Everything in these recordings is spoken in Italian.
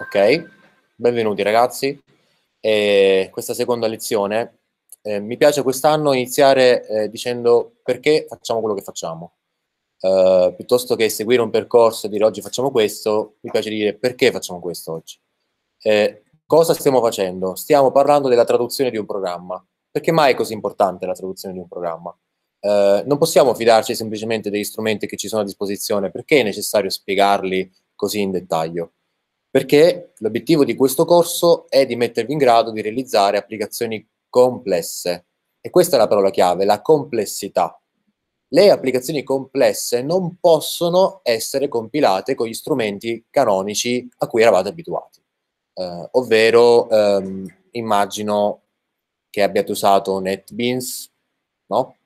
Ok? Benvenuti ragazzi. E questa seconda lezione. Eh, mi piace quest'anno iniziare eh, dicendo perché facciamo quello che facciamo. Eh, piuttosto che seguire un percorso e dire oggi facciamo questo, mi piace dire perché facciamo questo oggi. Eh, cosa stiamo facendo? Stiamo parlando della traduzione di un programma. Perché mai è così importante la traduzione di un programma? Uh, non possiamo fidarci semplicemente degli strumenti che ci sono a disposizione, perché è necessario spiegarli così in dettaglio? perché l'obiettivo di questo corso è di mettervi in grado di realizzare applicazioni complesse. E questa è la parola chiave, la complessità. Le applicazioni complesse non possono essere compilate con gli strumenti canonici a cui eravate abituati. Eh, ovvero, ehm, immagino che abbiate usato NetBeans, no?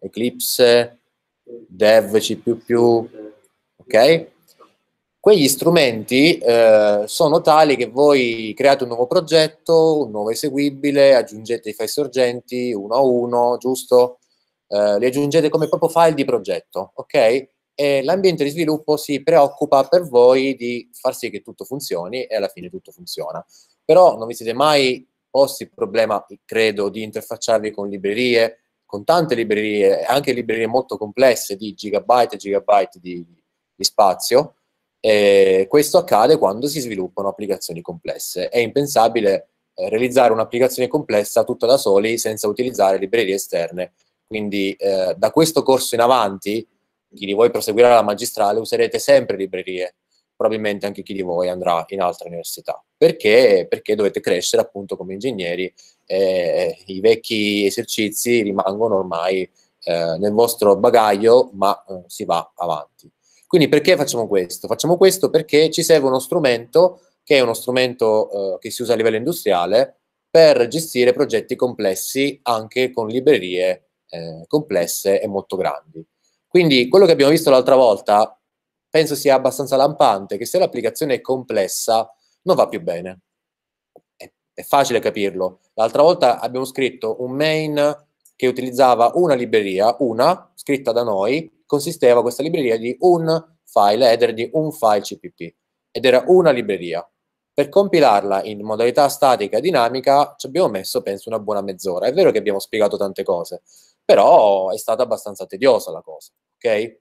Eclipse, DevC++, C++, ok? Quegli strumenti eh, sono tali che voi create un nuovo progetto, un nuovo eseguibile, aggiungete i file sorgenti uno a uno, giusto? Eh, li aggiungete come proprio file di progetto, ok? E l'ambiente di sviluppo si preoccupa per voi di far sì che tutto funzioni e alla fine tutto funziona. Però non vi siete mai posti il problema, credo, di interfacciarvi con librerie, con tante librerie, anche librerie molto complesse di gigabyte e gigabyte di, di spazio, e eh, questo accade quando si sviluppano applicazioni complesse. È impensabile eh, realizzare un'applicazione complessa tutta da soli senza utilizzare librerie esterne. Quindi eh, da questo corso in avanti, chi di voi proseguirà la magistrale userete sempre librerie, probabilmente anche chi di voi andrà in altre università. Perché? Perché dovete crescere appunto come ingegneri eh, i vecchi esercizi rimangono ormai eh, nel vostro bagaglio, ma eh, si va avanti. Quindi perché facciamo questo? Facciamo questo perché ci serve uno strumento che è uno strumento eh, che si usa a livello industriale per gestire progetti complessi anche con librerie eh, complesse e molto grandi. Quindi quello che abbiamo visto l'altra volta penso sia abbastanza lampante che se l'applicazione è complessa non va più bene. È, è facile capirlo. L'altra volta abbiamo scritto un main che utilizzava una libreria, una, scritta da noi, consisteva questa libreria di un file header di un file CPP ed era una libreria. Per compilarla in modalità statica e dinamica ci abbiamo messo, penso, una buona mezz'ora. È vero che abbiamo spiegato tante cose, però è stata abbastanza tediosa la cosa, ok?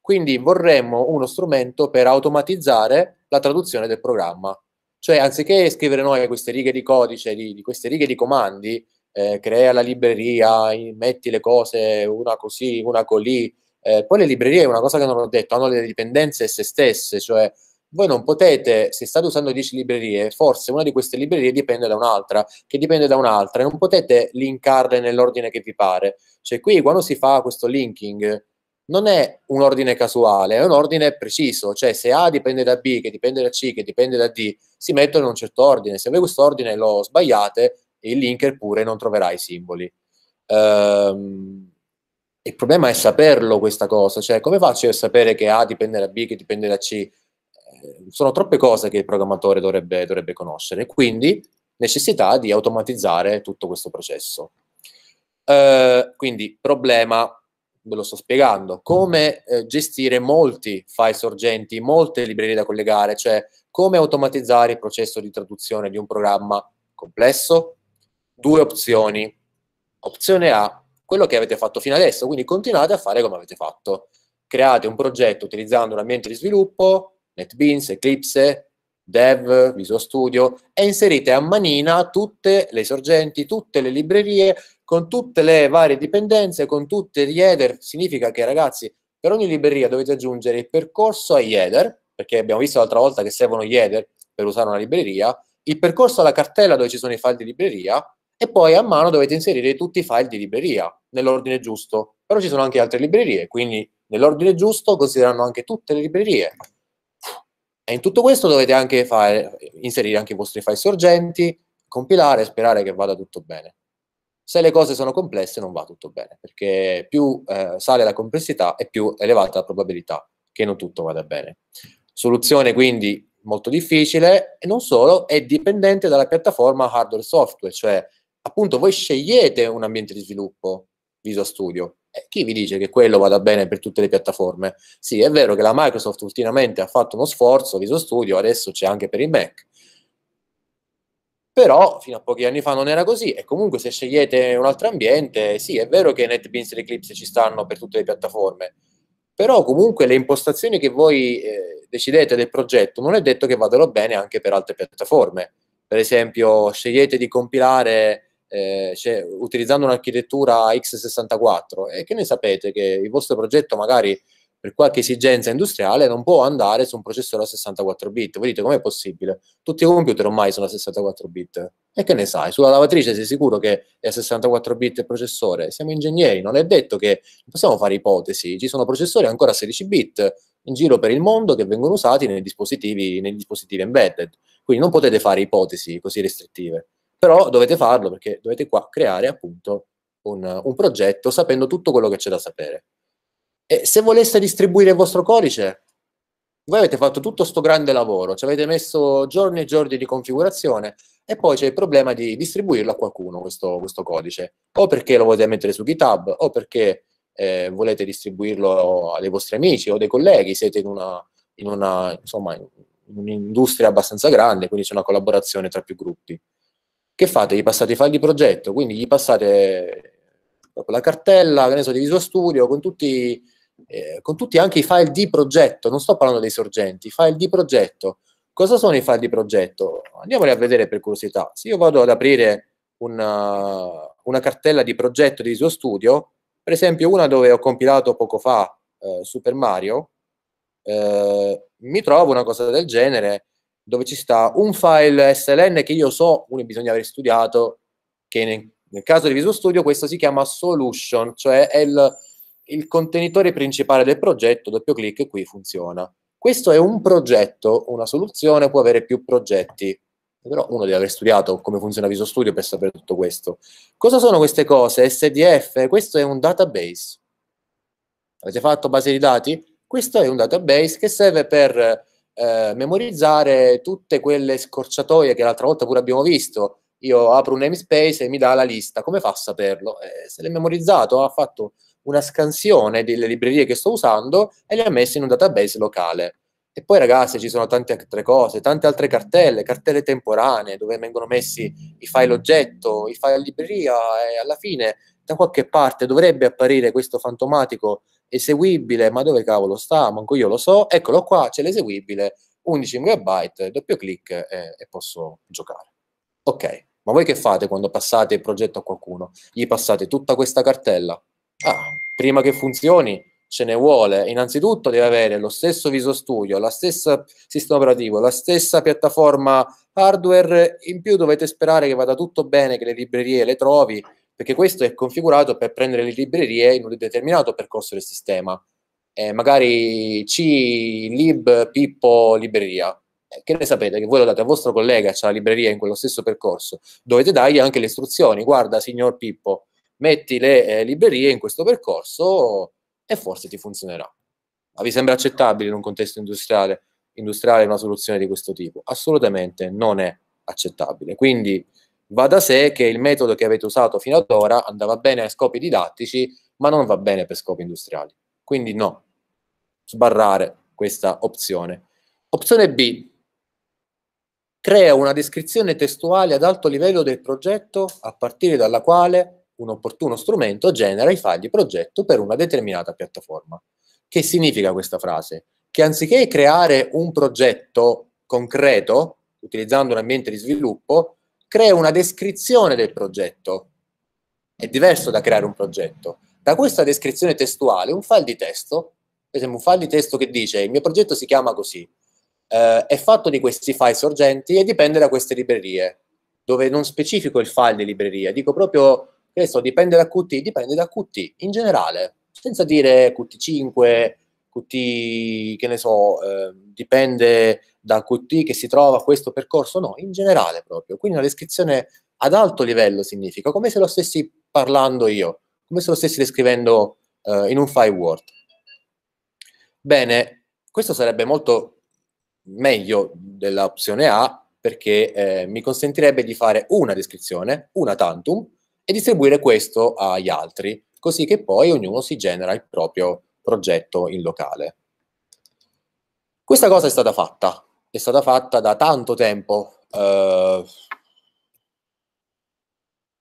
Quindi vorremmo uno strumento per automatizzare la traduzione del programma. Cioè, anziché scrivere noi queste righe di codice, di, di queste righe di comandi, eh, crea la libreria, metti le cose una così, una colì, eh, poi le librerie, una cosa che non ho detto, hanno delle dipendenze se stesse, cioè voi non potete, se state usando 10 librerie, forse una di queste librerie dipende da un'altra, che dipende da un'altra, e non potete linkarle nell'ordine che vi pare. Cioè qui quando si fa questo linking non è un ordine casuale, è un ordine preciso, cioè se A dipende da B, che dipende da C, che dipende da D, si mettono in un certo ordine. Se voi questo ordine lo sbagliate, il linker pure non troverà i simboli. Ehm, il problema è saperlo questa cosa, cioè come faccio a sapere che A dipende da B, che dipende da C? Eh, sono troppe cose che il programmatore dovrebbe, dovrebbe conoscere, quindi necessità di automatizzare tutto questo processo. Eh, quindi problema, ve lo sto spiegando, come eh, gestire molti file sorgenti, molte librerie da collegare, cioè come automatizzare il processo di traduzione di un programma complesso? Due opzioni. Opzione A, quello che avete fatto fino adesso, quindi continuate a fare come avete fatto. Create un progetto utilizzando un ambiente di sviluppo, NetBeans, Eclipse, Dev, Visual Studio e inserite a manina tutte le sorgenti, tutte le librerie, con tutte le varie dipendenze, con tutti gli header. Significa che ragazzi, per ogni libreria dovete aggiungere il percorso agli header, perché abbiamo visto l'altra volta che servono gli header per usare una libreria, il percorso alla cartella dove ci sono i file di libreria e poi a mano dovete inserire tutti i file di libreria nell'ordine giusto. Però ci sono anche altre librerie, quindi nell'ordine giusto considerano anche tutte le librerie. E in tutto questo dovete anche fare, inserire anche i vostri file sorgenti, compilare e sperare che vada tutto bene. Se le cose sono complesse non va tutto bene, perché più eh, sale la complessità e più elevata la probabilità che non tutto vada bene. Soluzione quindi molto difficile e non solo, è dipendente dalla piattaforma hardware-software, cioè appunto voi scegliete un ambiente di sviluppo Visual Studio. Eh, chi vi dice che quello vada bene per tutte le piattaforme? Sì, è vero che la Microsoft ultimamente ha fatto uno sforzo, Visual Studio adesso c'è anche per il Mac. Però fino a pochi anni fa non era così e comunque se scegliete un altro ambiente, sì, è vero che NetBeans e Eclipse ci stanno per tutte le piattaforme, però comunque le impostazioni che voi eh, decidete del progetto non è detto che vadano bene anche per altre piattaforme. Per esempio, scegliete di compilare eh, cioè, utilizzando un'architettura x64 e che ne sapete che il vostro progetto magari per qualche esigenza industriale non può andare su un processore a 64 bit. Voi dite com'è possibile? Tutti i computer ormai sono a 64 bit. E che ne sai? Sulla lavatrice sei sicuro che è a 64 bit il processore? Siamo ingegneri, non è detto che possiamo fare ipotesi. Ci sono processori ancora a 16 bit in giro per il mondo che vengono usati nei dispositivi, nei dispositivi embedded. Quindi non potete fare ipotesi così restrittive però dovete farlo perché dovete qua creare appunto un, un progetto sapendo tutto quello che c'è da sapere. E se voleste distribuire il vostro codice, voi avete fatto tutto questo grande lavoro, ci avete messo giorni e giorni di configurazione e poi c'è il problema di distribuirlo a qualcuno questo, questo codice, o perché lo volete mettere su GitHub, o perché eh, volete distribuirlo ai vostri amici o dei colleghi, siete in una, in una insomma, in un'industria abbastanza grande, quindi c'è una collaborazione tra più gruppi. Che fate? Gli passate i file di progetto, quindi gli passate la cartella, che ne so, di Visual Studio, con tutti, eh, con tutti anche i file di progetto, non sto parlando dei sorgenti, file di progetto. Cosa sono i file di progetto? Andiamoli a vedere per curiosità. Se io vado ad aprire una, eh, una cartella di progetto di Visual Studio, per esempio una dove ho compilato poco fa eh, Super Mario, eh, mi trovo una cosa del genere dove ci sta un file SLN che io so, uno bisogna aver studiato, che nel, nel caso di Visual Studio questo si chiama solution, cioè è il, il contenitore principale del progetto, doppio clic, qui funziona. Questo è un progetto, una soluzione può avere più progetti, però uno deve aver studiato come funziona Visual Studio per sapere tutto questo. Cosa sono queste cose? SDF, questo è un database. Avete fatto base di dati? Questo è un database che serve per eh, memorizzare tutte quelle scorciatoie che l'altra volta pure abbiamo visto. Io apro un namespace e mi dà la lista, come fa a saperlo? Eh, se l'è memorizzato, ha fatto una scansione delle librerie che sto usando e le ha messe in un database locale. E poi ragazzi ci sono tante altre cose, tante altre cartelle, cartelle temporanee dove vengono messi i file oggetto, i file libreria e alla fine da qualche parte dovrebbe apparire questo fantomatico eseguibile, ma dove cavolo sta? Manco io lo so. Eccolo qua, c'è l'eseguibile, 11 MB, doppio clic e, e posso giocare. Ok, ma voi che fate quando passate il progetto a qualcuno? Gli passate tutta questa cartella? Ah, prima che funzioni ce ne vuole. Innanzitutto deve avere lo stesso Visual Studio, la stessa sistema operativo, la stessa piattaforma hardware. In più dovete sperare che vada tutto bene, che le librerie le trovi perché questo è configurato per prendere le librerie in un determinato percorso del sistema. Eh, magari C, lib, pippo, libreria. Eh, che ne sapete? Che voi lo date al vostro collega, c'è la libreria in quello stesso percorso. Dovete dargli anche le istruzioni. Guarda, signor Pippo, metti le eh, librerie in questo percorso e forse ti funzionerà. Ma vi sembra accettabile in un contesto industriale, industriale una soluzione di questo tipo? Assolutamente non è accettabile. Quindi Va da sé che il metodo che avete usato fino ad ora andava bene a scopi didattici, ma non va bene per scopi industriali. Quindi no, sbarrare questa opzione. Opzione B. Crea una descrizione testuale ad alto livello del progetto a partire dalla quale un opportuno strumento genera i fagli progetto per una determinata piattaforma. Che significa questa frase? Che anziché creare un progetto concreto, utilizzando un ambiente di sviluppo, crea una descrizione del progetto. È diverso da creare un progetto. Da questa descrizione testuale, un file di testo, per esempio un file di testo che dice il mio progetto si chiama così, eh, è fatto di questi file sorgenti e dipende da queste librerie, dove non specifico il file di libreria, dico proprio, questo dipende da Qt, dipende da Qt in generale, senza dire Qt5, QT, che ne so, eh, dipende da QT che si trova questo percorso, no, in generale proprio. Quindi una descrizione ad alto livello significa come se lo stessi parlando io, come se lo stessi descrivendo eh, in un file Word. Bene, questo sarebbe molto meglio dell'opzione A perché eh, mi consentirebbe di fare una descrizione, una tantum, e distribuire questo agli altri, così che poi ognuno si genera il proprio progetto in locale. Questa cosa è stata fatta, è stata fatta da tanto tempo, eh,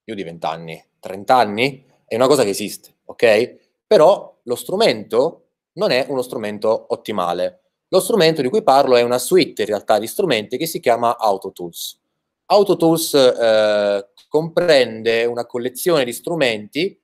più di vent'anni, trent'anni, è una cosa che esiste, ok? Però lo strumento non è uno strumento ottimale. Lo strumento di cui parlo è una suite in realtà di strumenti che si chiama AutoTools. AutoTools eh, comprende una collezione di strumenti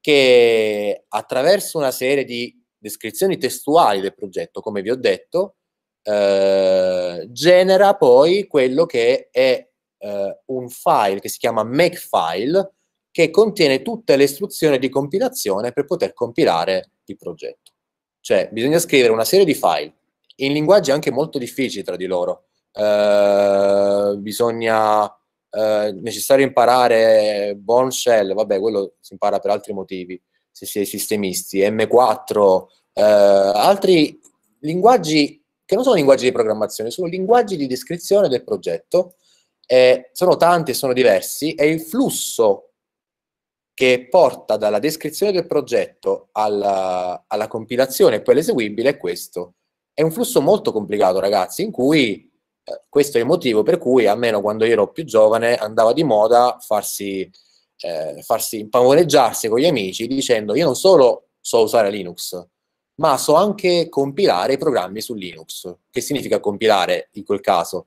che attraverso una serie di descrizioni testuali del progetto, come vi ho detto, eh, genera poi quello che è eh, un file che si chiama makefile, che contiene tutte le istruzioni di compilazione per poter compilare il progetto. Cioè, bisogna scrivere una serie di file, in linguaggi anche molto difficili tra di loro. Eh, bisogna... Eh, necessario imparare Bone Shell, vabbè, quello si impara per altri motivi se si è sistemisti, M4, eh, altri linguaggi che non sono linguaggi di programmazione, sono linguaggi di descrizione del progetto, eh, sono tanti e sono diversi, e il flusso che porta dalla descrizione del progetto alla, alla compilazione e poi all'eseguibile è questo. È un flusso molto complicato, ragazzi, in cui eh, questo è il motivo per cui, almeno quando io ero più giovane, andava di moda farsi eh, farsi impavoreggiarsi con gli amici dicendo io non solo so usare Linux, ma so anche compilare i programmi su Linux. Che significa compilare in quel caso?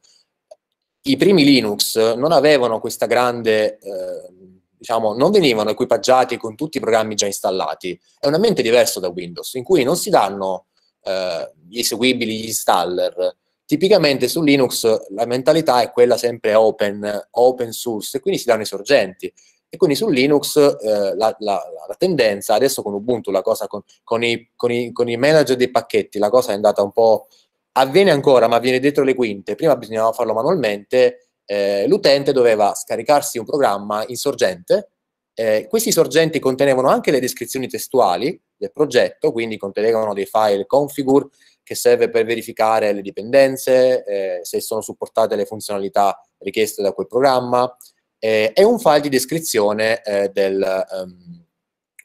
I primi Linux non avevano questa grande, eh, diciamo, non venivano equipaggiati con tutti i programmi già installati. È un ambiente diverso da Windows, in cui non si danno eh, gli eseguibili, gli installer. Tipicamente su Linux la mentalità è quella sempre open, open source, e quindi si danno i sorgenti. E quindi su Linux eh, la, la, la, tendenza, adesso con Ubuntu, la cosa con, con, i, con, i, con i manager dei pacchetti, la cosa è andata un po' avviene ancora, ma avviene dietro le quinte. Prima bisognava farlo manualmente. Eh, l'utente doveva scaricarsi un programma in sorgente. Eh, questi sorgenti contenevano anche le descrizioni testuali del progetto, quindi contenevano dei file configure che serve per verificare le dipendenze, eh, se sono supportate le funzionalità richieste da quel programma, eh, e un file di descrizione, eh, del,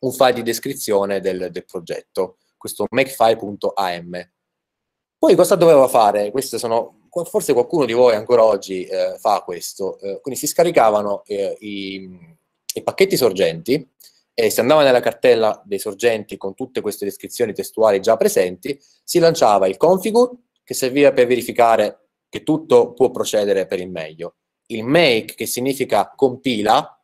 um, file di descrizione del, del, progetto, questo makefile.am. Poi cosa doveva fare? Sono, forse qualcuno di voi ancora oggi eh, fa questo, eh, quindi si scaricavano eh, i, i pacchetti sorgenti, e se andava nella cartella dei sorgenti con tutte queste descrizioni testuali già presenti, si lanciava il configure che serviva per verificare che tutto può procedere per il meglio il make, che significa compila,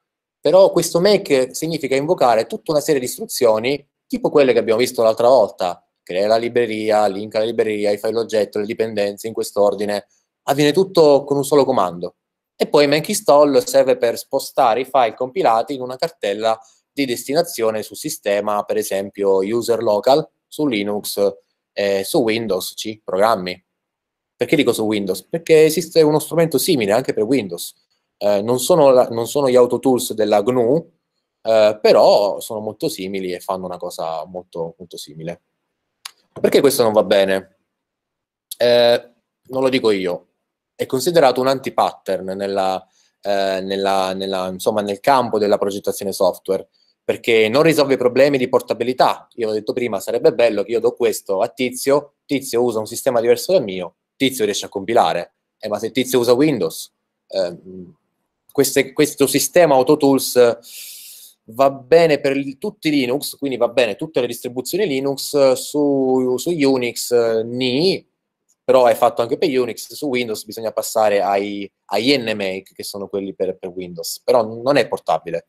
però questo make significa invocare tutta una serie di istruzioni, tipo quelle che abbiamo visto l'altra volta, crea la libreria, linka la libreria, i file oggetto, le dipendenze in quest'ordine, avviene tutto con un solo comando. E poi make install serve per spostare i file compilati in una cartella di destinazione su sistema, per esempio user local, su Linux, eh, su Windows, C, programmi. Perché dico su Windows? Perché esiste uno strumento simile anche per Windows. Eh, non, sono la, non, sono gli autotools della GNU, eh, però sono molto simili e fanno una cosa molto, molto simile. Perché questo non va bene? Eh, non lo dico io. È considerato un anti-pattern nella, eh, nella, nella, insomma, nel campo della progettazione software perché non risolve i problemi di portabilità. Io l'ho detto prima, sarebbe bello che io do questo a Tizio, Tizio usa un sistema diverso dal mio, tizio riesce a compilare, eh, ma se il tizio usa Windows, eh, queste, questo sistema Autotools va bene per il, tutti Linux, quindi va bene tutte le distribuzioni Linux, eh, su, su Unix, eh, ni, però è fatto anche per Unix, su Windows bisogna passare ai, ai NMake, che sono quelli per, per Windows, però non è portabile.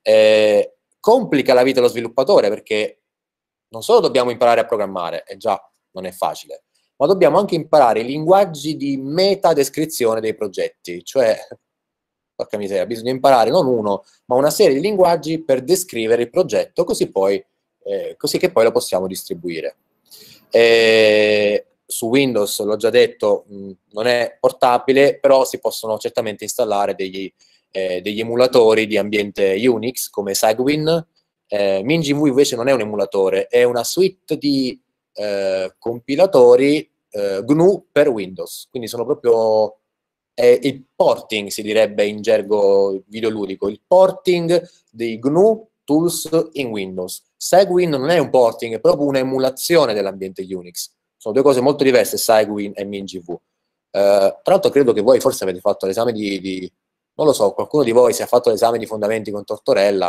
Eh, complica la vita dello sviluppatore perché non solo dobbiamo imparare a programmare, e eh, già non è facile, ma dobbiamo anche imparare i linguaggi di meta-descrizione dei progetti, cioè, porca miseria, bisogna imparare non uno, ma una serie di linguaggi per descrivere il progetto, così, poi, eh, così che poi lo possiamo distribuire. E eh, su Windows, l'ho già detto, mh, non è portabile, però si possono certamente installare degli, eh, degli emulatori di ambiente Unix, come Segwin, eh, MinGV invece non è un emulatore, è una suite di eh, compilatori eh, GNU per Windows, quindi sono proprio eh, il porting, si direbbe in gergo videoludico, il porting dei GNU tools in Windows. Segwin non è un porting, è proprio un'emulazione dell'ambiente Unix. Sono due cose molto diverse, Segwin e MinGV. Uh, tra l'altro credo che voi forse avete fatto l'esame di, di, non lo so, qualcuno di voi si è fatto l'esame di fondamenti con Tortorella,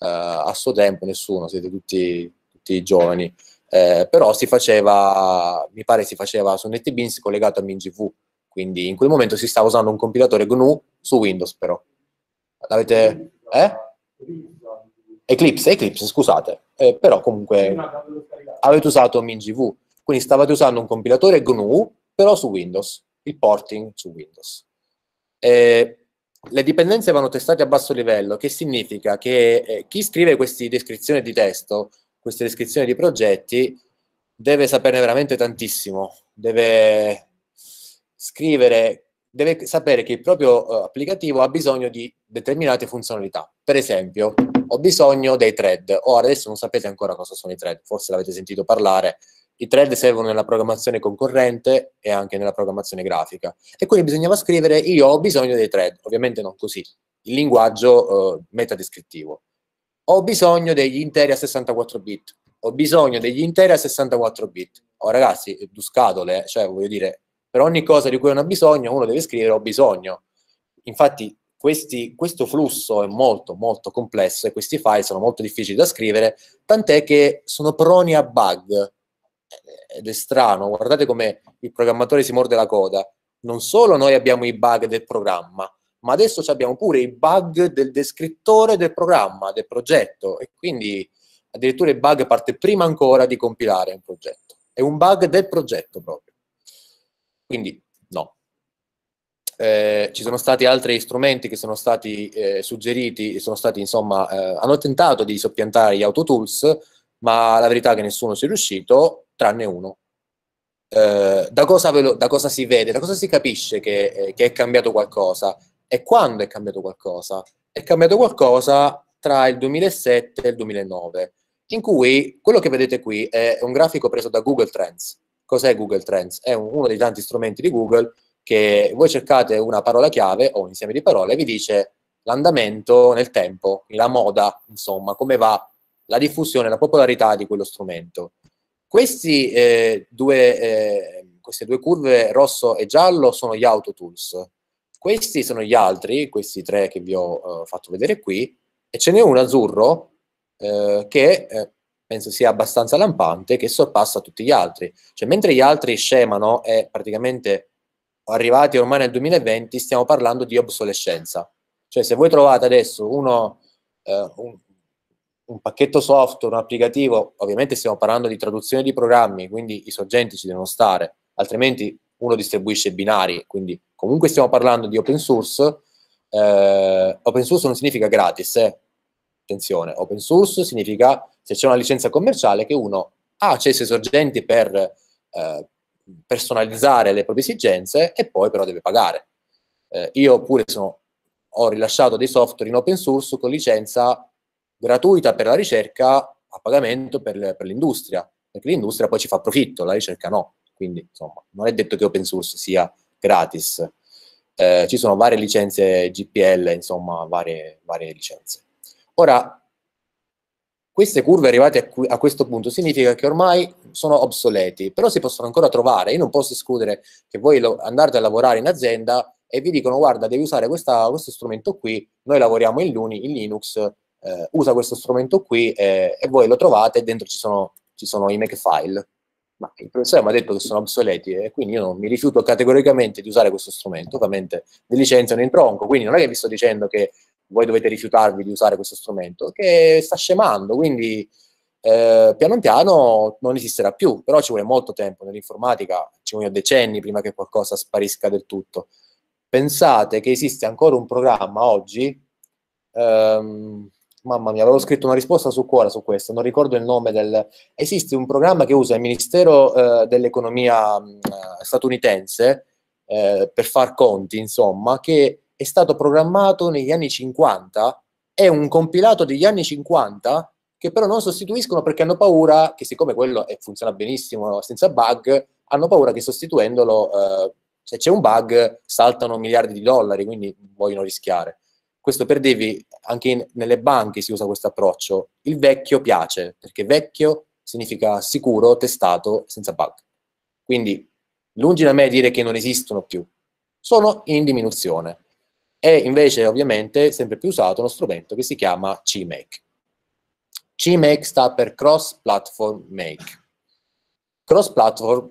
uh, a suo tempo nessuno, siete tutti, tutti giovani eh, però si faceva, mi pare si faceva su NetBeans collegato a MinGV, quindi in quel momento si stava usando un compilatore GNU su Windows però. L'avete... Eh? Eclipse, Eclipse, scusate, eh, però comunque avete usato MinGV, quindi stavate usando un compilatore GNU però su Windows, il porting su Windows. Eh, le dipendenze vanno testate a basso livello, che significa che eh, chi scrive queste descrizioni di testo queste descrizioni di progetti deve saperne veramente tantissimo, deve scrivere, deve sapere che il proprio eh, applicativo ha bisogno di determinate funzionalità. Per esempio, ho bisogno dei thread. Ora, adesso non sapete ancora cosa sono i thread, forse l'avete sentito parlare. I thread servono nella programmazione concorrente e anche nella programmazione grafica. E quindi bisognava scrivere io ho bisogno dei thread, ovviamente non così, il linguaggio eh, metadescrittivo ho bisogno degli interi a 64 bit, ho bisogno degli interi a 64 bit. Oh ragazzi, due scatole, eh. cioè voglio dire, per ogni cosa di cui uno ha bisogno, uno deve scrivere ho bisogno. Infatti questi, questo flusso è molto molto complesso e questi file sono molto difficili da scrivere, tant'è che sono proni a bug. Ed è strano, guardate come il programmatore si morde la coda. Non solo noi abbiamo i bug del programma, ma adesso abbiamo pure i bug del descrittore del programma, del progetto, e quindi addirittura il bug parte prima ancora di compilare un progetto. È un bug del progetto proprio. Quindi no. Eh, ci sono stati altri strumenti che sono stati eh, suggeriti, sono stati, insomma, eh, hanno tentato di soppiantare gli autotools, ma la verità è che nessuno si è riuscito, tranne uno. Eh, da cosa, lo, da, cosa si vede, da cosa si capisce che, eh, che è cambiato qualcosa? E quando è cambiato qualcosa? È cambiato qualcosa tra il 2007 e il 2009, in cui quello che vedete qui è un grafico preso da Google Trends. Cos'è Google Trends? È un, uno dei tanti strumenti di Google che voi cercate una parola chiave o un insieme di parole e vi dice l'andamento nel tempo, la moda, insomma, come va la diffusione, la popolarità di quello strumento. Questi, eh, due, eh, queste due curve, rosso e giallo, sono gli auto tools, questi sono gli altri, questi tre che vi ho uh, fatto vedere qui, e ce n'è un azzurro uh, che uh, penso sia abbastanza lampante, che sorpassa tutti gli altri. Cioè, mentre gli altri scemano e praticamente arrivati ormai nel 2020, stiamo parlando di obsolescenza. Cioè, se voi trovate adesso uno, un, un pacchetto software, un applicativo, ovviamente stiamo parlando di traduzione di programmi, quindi i sorgenti ci devono stare, altrimenti uno distribuisce binari, quindi comunque stiamo parlando di open source, eh, open source non significa gratis, eh. attenzione, open source significa se c'è una licenza commerciale che uno ha accesso ai sorgenti per eh, personalizzare le proprie esigenze e poi però deve pagare. Eh, io pure sono, ho rilasciato dei software in open source con licenza gratuita per la ricerca a pagamento per, per l'industria, perché l'industria poi ci fa profitto, la ricerca no. Quindi, insomma, non è detto che open source sia gratis. Eh, ci sono varie licenze GPL, insomma, varie, varie licenze. Ora, queste curve arrivate a, qui, a, questo punto significa che ormai sono obsoleti, però si possono ancora trovare. Io non posso escludere che voi lo, andate a lavorare in azienda e vi dicono guarda devi usare questa, questo strumento qui, noi lavoriamo in, Luni, in Linux, eh, usa questo strumento qui eh, e voi lo trovate, dentro ci sono, ci sono i makefile ma il professore mi ha detto che sono obsoleti e quindi io non mi rifiuto categoricamente di usare questo strumento, ovviamente le licenziano in tronco, quindi non è che vi sto dicendo che voi dovete rifiutarvi di usare questo strumento, che sta scemando, quindi eh, piano piano non esisterà più, però ci vuole molto tempo, nell'informatica ci vogliono decenni prima che qualcosa sparisca del tutto. Pensate che esiste ancora un programma oggi, ehm, Mamma mia, avevo scritto una risposta su cuore su questo, non ricordo il nome del... Esiste un programma che usa il Ministero eh, dell'Economia mm, eh, statunitense eh, per far conti, insomma, che è stato programmato negli anni 50, è un compilato degli anni 50 che però non sostituiscono perché hanno paura che siccome quello è, funziona benissimo senza bug, hanno paura che sostituendolo, eh, se c'è un bug, saltano miliardi di dollari, quindi vogliono rischiare. Questo per dirvi, anche in, nelle banche si usa questo approccio. Il vecchio piace, perché vecchio significa sicuro, testato, senza bug. Quindi, lungi da me dire che non esistono più, sono in diminuzione. È invece, ovviamente, sempre più usato uno strumento che si chiama CMake. CMake sta per Cross Platform Make. Cross Platform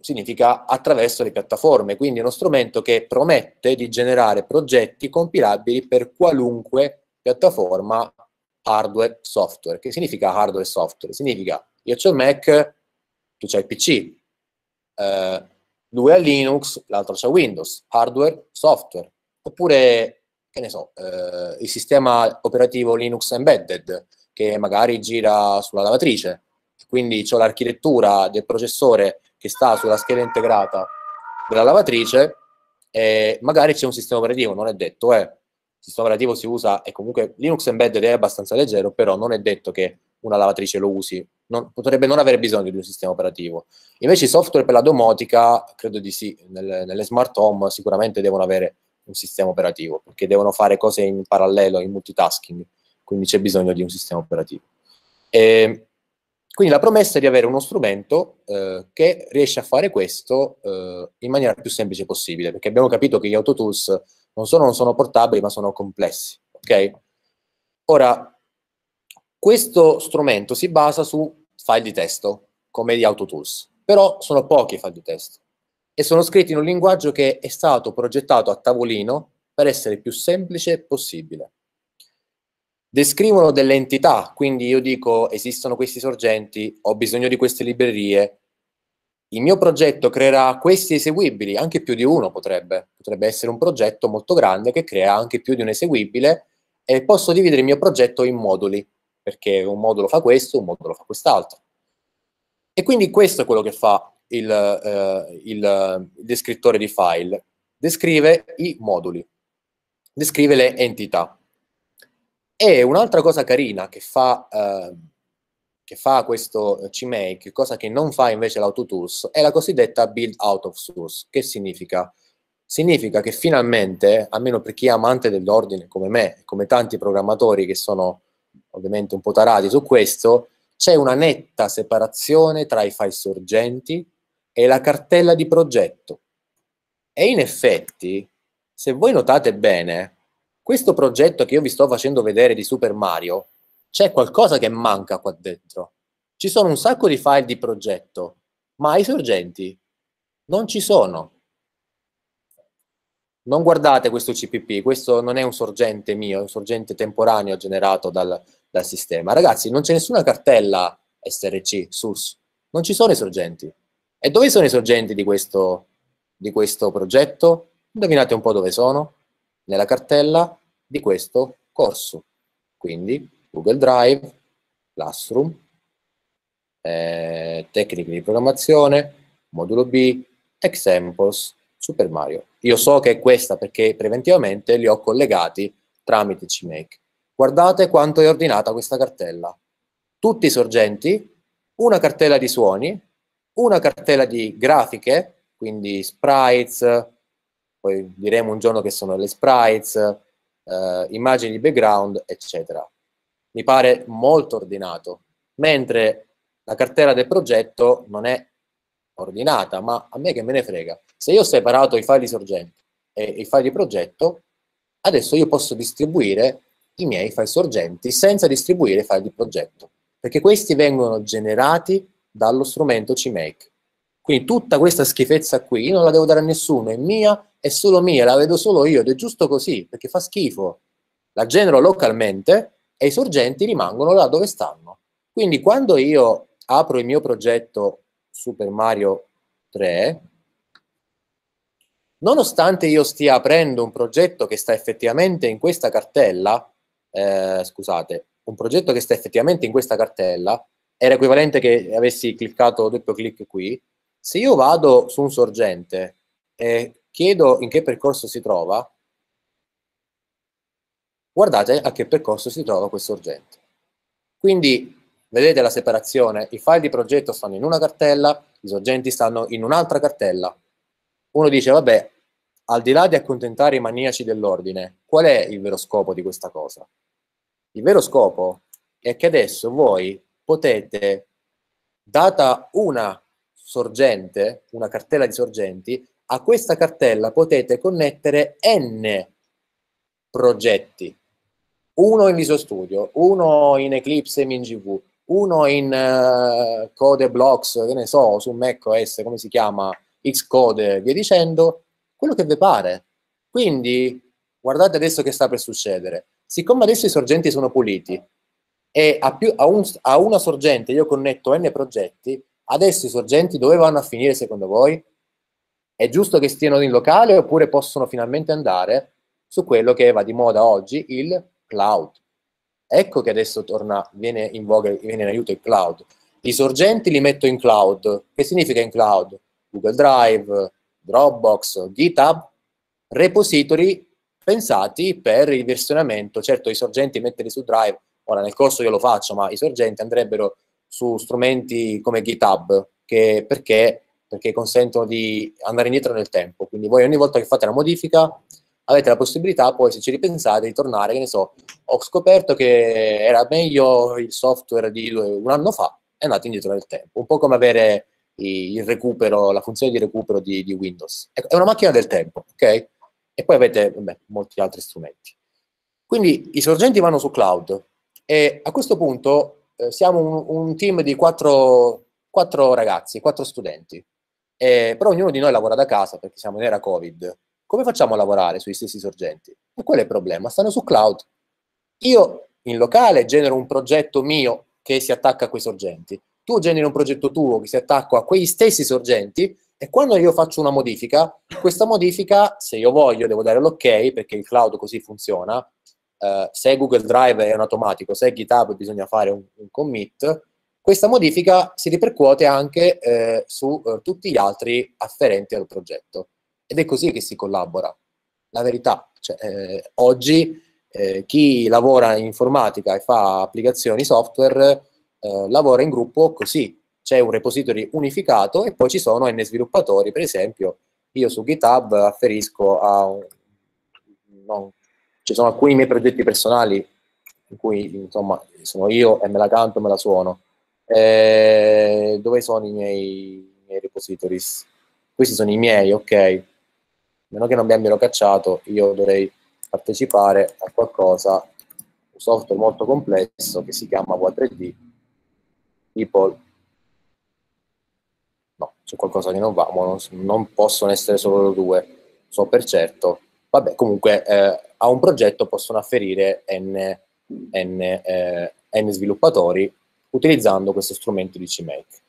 significa attraverso le piattaforme, quindi è uno strumento che promette di generare progetti compilabili per qualunque piattaforma hardware software. Che significa hardware software? Significa io ho il Mac, tu c'hai il PC, eh, lui ha Linux, l'altro c'ha Windows, hardware, software. Oppure, che ne so, eh, il sistema operativo Linux embedded, che magari gira sulla lavatrice. Quindi ho l'architettura del processore che sta sulla scheda integrata della lavatrice, eh, magari c'è un sistema operativo, non è detto, eh. Il sistema operativo si usa, e comunque Linux Embedded è abbastanza leggero, però non è detto che una lavatrice lo usi, non, potrebbe non avere bisogno di un sistema operativo. Invece i software per la domotica, credo di sì, nelle, nelle smart home sicuramente devono avere un sistema operativo, perché devono fare cose in parallelo, in multitasking, quindi c'è bisogno di un sistema operativo. E ehm, quindi la promessa è di avere uno strumento eh, che riesce a fare questo eh, in maniera più semplice possibile, perché abbiamo capito che gli autotools non solo non sono portabili, ma sono complessi. Okay? Ora, questo strumento si basa su file di testo, come gli autotools, però sono pochi i file di testo e sono scritti in un linguaggio che è stato progettato a tavolino per essere il più semplice possibile descrivono delle entità, quindi io dico esistono questi sorgenti, ho bisogno di queste librerie, il mio progetto creerà questi eseguibili, anche più di uno potrebbe, potrebbe essere un progetto molto grande che crea anche più di un eseguibile e posso dividere il mio progetto in moduli, perché un modulo fa questo, un modulo fa quest'altro. E quindi questo è quello che fa il, eh, il descrittore di file, descrive i moduli, descrive le entità. E un'altra cosa carina che fa, eh, che fa questo CMake, cosa che non fa invece l'AutoTools, è la cosiddetta build out of source. Che significa? Significa che finalmente, almeno per chi è amante dell'ordine come me, come tanti programmatori che sono ovviamente un po' tarati su questo, c'è una netta separazione tra i file sorgenti e la cartella di progetto. E in effetti, se voi notate bene, questo progetto che io vi sto facendo vedere di Super Mario, c'è qualcosa che manca qua dentro. Ci sono un sacco di file di progetto, ma i sorgenti non ci sono. Non guardate questo CPP, questo non è un sorgente mio, è un sorgente temporaneo generato dal, dal sistema. Ragazzi, non c'è nessuna cartella SRC, SUS, non ci sono i sorgenti. E dove sono i sorgenti di questo, di questo progetto? Indovinate un po' dove sono nella cartella di questo corso. Quindi Google Drive, Classroom, eh, tecniche di programmazione, modulo B, examples, Super Mario. Io so che è questa perché preventivamente li ho collegati tramite CMake. Guardate quanto è ordinata questa cartella. Tutti i sorgenti, una cartella di suoni, una cartella di grafiche, quindi sprites, poi diremo un giorno che sono le sprites, eh, immagini di background, eccetera. Mi pare molto ordinato, mentre la cartella del progetto non è ordinata, ma a me che me ne frega. Se io ho separato i file di sorgente e i file di progetto, adesso io posso distribuire i miei file sorgenti senza distribuire i file di progetto, perché questi vengono generati dallo strumento CMake. Quindi tutta questa schifezza qui non la devo dare a nessuno, è mia è solo mia, la vedo solo io ed è giusto così, perché fa schifo. La genero localmente e i sorgenti rimangono là dove stanno. Quindi quando io apro il mio progetto Super Mario 3, nonostante io stia aprendo un progetto che sta effettivamente in questa cartella, eh, scusate, un progetto che sta effettivamente in questa cartella, era equivalente che avessi cliccato doppio clic qui, se io vado su un sorgente e chiedo in che percorso si trova, guardate a che percorso si trova questo urgente. Quindi vedete la separazione, i file di progetto stanno in una cartella, i sorgenti stanno in un'altra cartella. Uno dice, vabbè, al di là di accontentare i maniaci dell'ordine, qual è il vero scopo di questa cosa? Il vero scopo è che adesso voi potete, data una sorgente, una cartella di sorgenti, a questa cartella potete connettere n progetti, uno in ISO Studio, uno in Eclipse MinGV, uno in uh, Code Blocks, che ne so, su Mac OS, come si chiama, Xcode, via dicendo, quello che vi pare. Quindi guardate adesso che sta per succedere. Siccome adesso i sorgenti sono puliti e a, più, a, un, a una sorgente io connetto n progetti, adesso i sorgenti dove vanno a finire secondo voi? È giusto che stiano in locale oppure possono finalmente andare su quello che va di moda oggi, il cloud. Ecco che adesso torna, viene in voga, viene in aiuto il cloud. I sorgenti li metto in cloud. Che significa in cloud? Google Drive, Dropbox, GitHub, repository pensati per il versionamento. Certo, i sorgenti metterli su Drive, ora nel corso io lo faccio, ma i sorgenti andrebbero su strumenti come GitHub, che, perché perché consentono di andare indietro nel tempo. Quindi voi ogni volta che fate una modifica avete la possibilità poi, se ci ripensate, di tornare, che ne so, ho scoperto che era meglio il software di un anno fa, e andate indietro nel tempo. Un po' come avere il recupero, la funzione di recupero di, di Windows. Ecco, è una macchina del tempo, ok? E poi avete vabbè, molti altri strumenti. Quindi i sorgenti vanno su cloud e a questo punto eh, siamo un, un, team di quattro, quattro ragazzi, quattro studenti eh, però ognuno di noi lavora da casa perché siamo in era Covid. Come facciamo a lavorare sui stessi sorgenti? E qual è il problema, stanno su cloud. Io in locale genero un progetto mio che si attacca a quei sorgenti, tu generi un progetto tuo che si attacca a quegli stessi sorgenti e quando io faccio una modifica, questa modifica, se io voglio, devo dare l'ok perché il cloud così funziona, eh, se Google Drive è un automatico, se GitHub bisogna fare un, un commit, questa modifica si ripercuote anche eh, su eh, tutti gli altri afferenti al progetto. Ed è così che si collabora. La verità, cioè, eh, oggi eh, chi lavora in informatica e fa applicazioni software eh, lavora in gruppo così. C'è un repository unificato e poi ci sono N sviluppatori, per esempio, io su GitHub afferisco a... no, ci sono alcuni miei progetti personali in cui insomma sono io e me la canto, e me la suono. Eh, dove sono i miei, i miei, repositories? Questi sono i miei, ok. A meno che non mi abbiano cacciato, io dovrei partecipare a qualcosa, un software molto complesso che si chiama Q3D, people. No, c'è qualcosa che non va, non, non, possono essere solo due, so per certo. Vabbè, comunque eh, a un progetto possono afferire n, n, eh, n sviluppatori utilizzando questo strumento di CMake.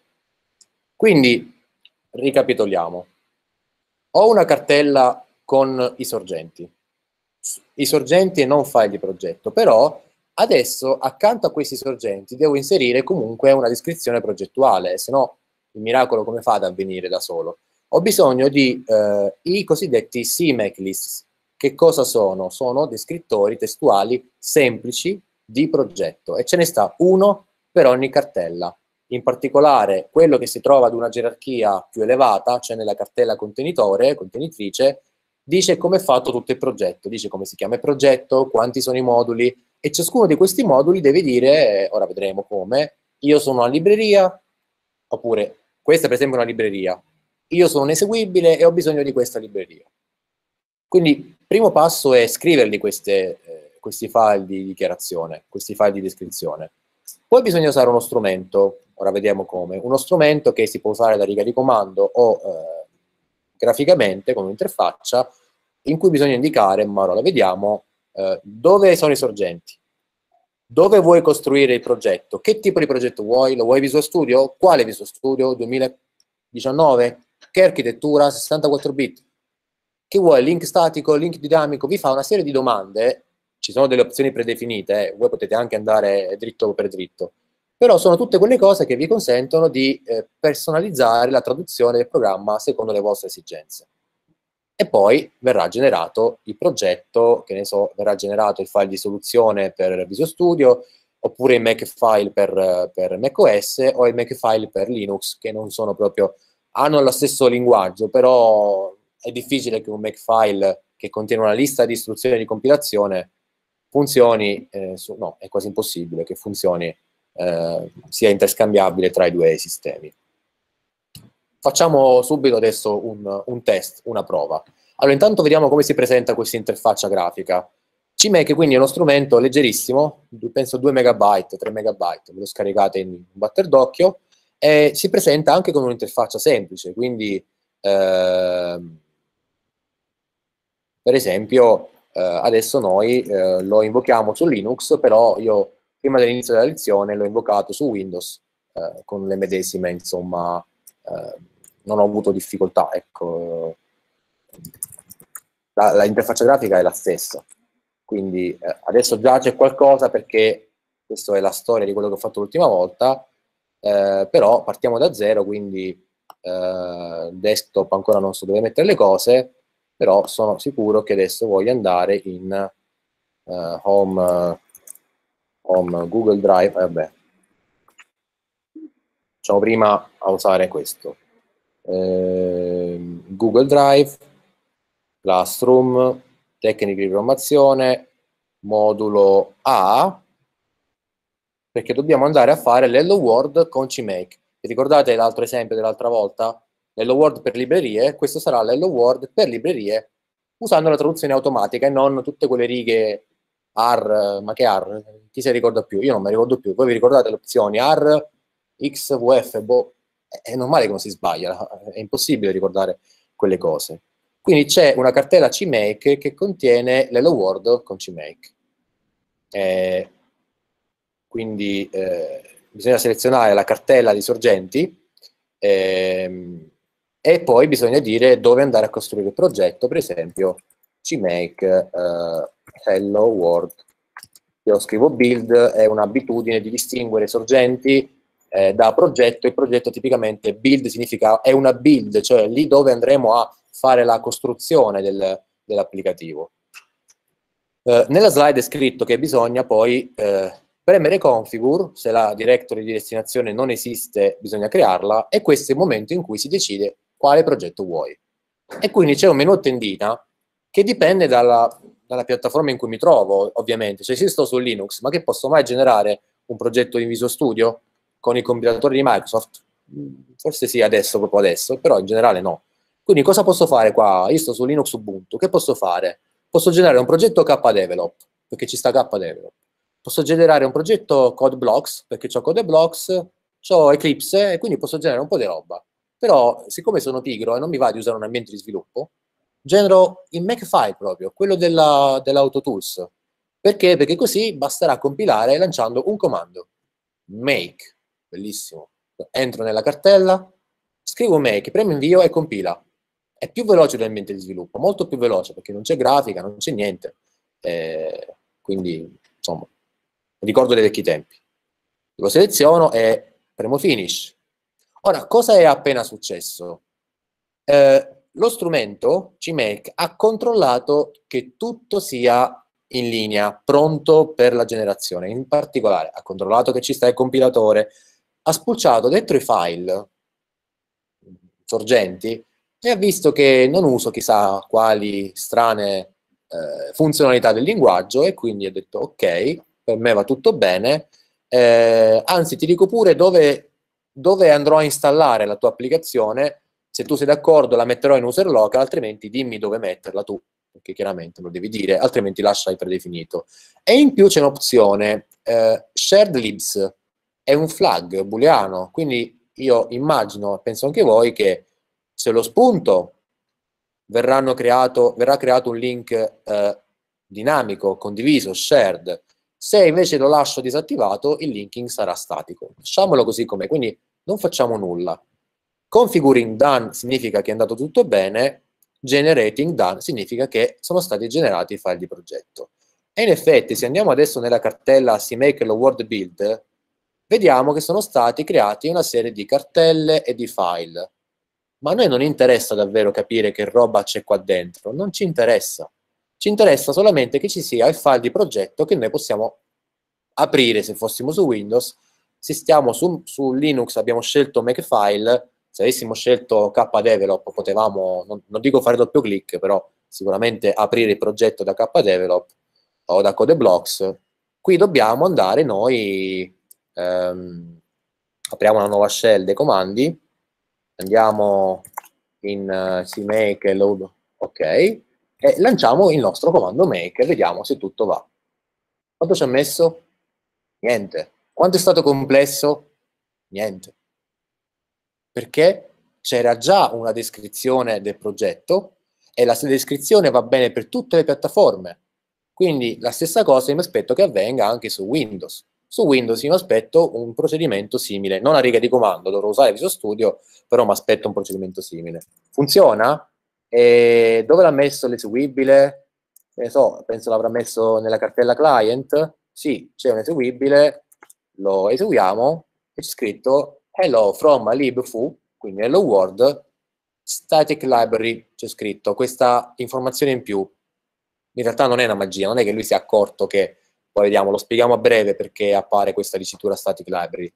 Quindi, ricapitoliamo. Ho una cartella con i sorgenti, i sorgenti e non file di progetto, però adesso accanto a questi sorgenti devo inserire comunque una descrizione progettuale, se no il miracolo come fa ad avvenire da solo? Ho bisogno di eh, i cosiddetti CMake lists. Che cosa sono? Sono descrittori testuali semplici di progetto e ce ne sta uno per ogni cartella. In particolare, quello che si trova ad una gerarchia più elevata, cioè nella cartella contenitore, contenitrice, dice come è fatto tutto il progetto, dice come si chiama il progetto, quanti sono i moduli, e ciascuno di questi moduli deve dire, eh, ora vedremo come, io sono una libreria, oppure questa per esempio è una libreria, io sono un eseguibile e ho bisogno di questa libreria. Quindi il primo passo è scriverli queste, eh, questi file di dichiarazione, questi file di descrizione. Poi bisogna usare uno strumento, ora vediamo come, uno strumento che si può usare da riga di comando o eh, graficamente come interfaccia, in cui bisogna indicare, ma ora lo vediamo, eh, dove sono i sorgenti, dove vuoi costruire il progetto, che tipo di progetto vuoi, lo vuoi Visual Studio, quale Visual Studio 2019, che architettura, 64 bit, che vuoi, link statico, link dinamico, vi fa una serie di domande ci sono delle opzioni predefinite, eh, voi potete anche andare dritto per dritto, però sono tutte quelle cose che vi consentono di eh, personalizzare la traduzione del programma secondo le vostre esigenze. E poi verrà generato il progetto, che ne so, verrà generato il file di soluzione per Visual Studio, oppure il Makefile per, per macOS o il Makefile per Linux, che non sono proprio... hanno lo stesso linguaggio, però è difficile che un Makefile che contiene una lista di istruzioni di compilazione funzioni, eh, su, no, è quasi impossibile che funzioni, eh, sia interscambiabile tra i due sistemi. Facciamo subito adesso un, un test, una prova. Allora, intanto vediamo come si presenta questa interfaccia grafica. CMake quindi è uno strumento leggerissimo, penso 2 megabyte, 3 megabyte, ve lo scaricate in un batter d'occhio, e si presenta anche con un'interfaccia semplice, quindi eh, per esempio eh, adesso noi eh, lo invochiamo su Linux, però io prima dell'inizio della lezione l'ho invocato su Windows eh, con le medesime, insomma, non ho avuto difficoltà, ecco. L'interfaccia grafica è la stessa, quindi eh, adesso già c'è qualcosa perché questa è la storia di quello che ho fatto l'ultima volta, eh, però partiamo da zero, quindi eh, desktop ancora non so dove mettere le cose, però sono sicuro che adesso voglio andare in uh, home, uh, home, Google Drive, eh, vabbè. Facciamo prima a usare questo. Eh, Google Drive, Classroom, tecniche di programmazione, modulo A, perché dobbiamo andare a fare l'Hello World con CMake. Vi ricordate l'altro esempio dell'altra volta? l'Hello World per librerie, questo sarà l'Hello World per librerie usando la traduzione automatica e non tutte quelle righe R, ma che R? Chi si ricorda più? Io non mi ricordo più. Voi vi ricordate le opzioni R, X, VF, boh. Eh, è normale che non si sbaglia, è impossibile ricordare quelle cose. Quindi c'è una cartella CMake che contiene l'Hello World con CMake. Eh, quindi eh, bisogna selezionare la cartella di sorgenti. Eh, e poi bisogna dire dove andare a costruire il progetto, per esempio CMake uh, eh, Hello World. Io scrivo build, è un'abitudine di distinguere sorgenti eh, da progetto, il progetto tipicamente build significa è una build, cioè lì dove andremo a fare la costruzione del, dell'applicativo. Eh, nella slide è scritto che bisogna poi eh, premere configure, se la directory di destinazione non esiste bisogna crearla, e questo è il momento in cui si decide quale progetto vuoi. E quindi c'è un menu tendina che dipende dalla, dalla piattaforma in cui mi trovo, ovviamente. Cioè, se sto su Linux, ma che posso mai generare un progetto in Visual Studio con i compilatori di Microsoft? Mm, forse sì, adesso, proprio adesso, però in generale no. Quindi cosa posso fare qua? Io sto su Linux Ubuntu, che posso fare? Posso generare un progetto KDevelop, perché ci sta KDevelop. Posso generare un progetto CodeBlocks, perché ho CodeBlocks, ho Eclipse, e quindi posso generare un po' di roba. Però, siccome sono pigro e non mi va di usare un ambiente di sviluppo, genero in Makefile proprio, quello della, dell'AutoTools. Perché? Perché così basterà compilare lanciando un comando. Make. Bellissimo. Entro nella cartella, scrivo make, premo invio e compila. È più veloce dell'ambiente di sviluppo, molto più veloce, perché non c'è grafica, non c'è niente. Eh, quindi, insomma, ricordo dei vecchi tempi. Lo seleziono e premo finish. Ora, cosa è appena successo? Eh, lo strumento CMake ha controllato che tutto sia in linea, pronto per la generazione. In particolare, ha controllato che ci sta il compilatore, ha spulciato dentro i file sorgenti e ha visto che non uso chissà quali strane eh, funzionalità del linguaggio e quindi ha detto ok, per me va tutto bene, eh, anzi ti dico pure dove dove andrò a installare la tua applicazione, se tu sei d'accordo la metterò in user local, altrimenti dimmi dove metterla tu, perché chiaramente lo devi dire, altrimenti lascia il predefinito. E in più c'è un'opzione, eh, shared libs, è un flag booleano, quindi io immagino, penso anche voi, che se lo spunto creato, verrà creato un link eh, dinamico, condiviso, shared, se invece lo lascio disattivato, il linking sarà statico. Lasciamolo così com'è, quindi non facciamo nulla. Configuring done significa che è andato tutto bene, generating done significa che sono stati generati i file di progetto. E in effetti, se andiamo adesso nella cartella si make lo word build, vediamo che sono stati creati una serie di cartelle e di file. Ma a noi non interessa davvero capire che roba c'è qua dentro, non ci interessa. Ci interessa solamente che ci sia il file di progetto che noi possiamo aprire se fossimo su Windows. Se stiamo su, su Linux abbiamo scelto Makefile, se avessimo scelto KDevelop potevamo, non, non dico fare doppio clic, però sicuramente aprire il progetto da KDevelop o da CodeBlocks. Qui dobbiamo andare noi, ehm, apriamo una nuova shell dei comandi, andiamo in uh, eh, CMake load, ok, e lanciamo il nostro comando make e vediamo se tutto va. Quanto ci ha messo? Niente. Quanto è stato complesso? Niente. Perché c'era già una descrizione del progetto e la descrizione va bene per tutte le piattaforme. Quindi la stessa cosa mi aspetto che avvenga anche su Windows. Su Windows mi aspetto un procedimento simile, non a riga di comando, dovrò usare Visual Studio, però mi aspetto un procedimento simile. Funziona? E dove l'ha messo l'eseguibile? Ne so, penso l'avrà messo nella cartella client. Sì, c'è un eseguibile, lo eseguiamo e c'è scritto hello from libfoo, quindi hello world, static library, c'è scritto questa informazione in più. In realtà non è una magia, non è che lui si è accorto che, poi vediamo, lo spieghiamo a breve perché appare questa dicitura static library.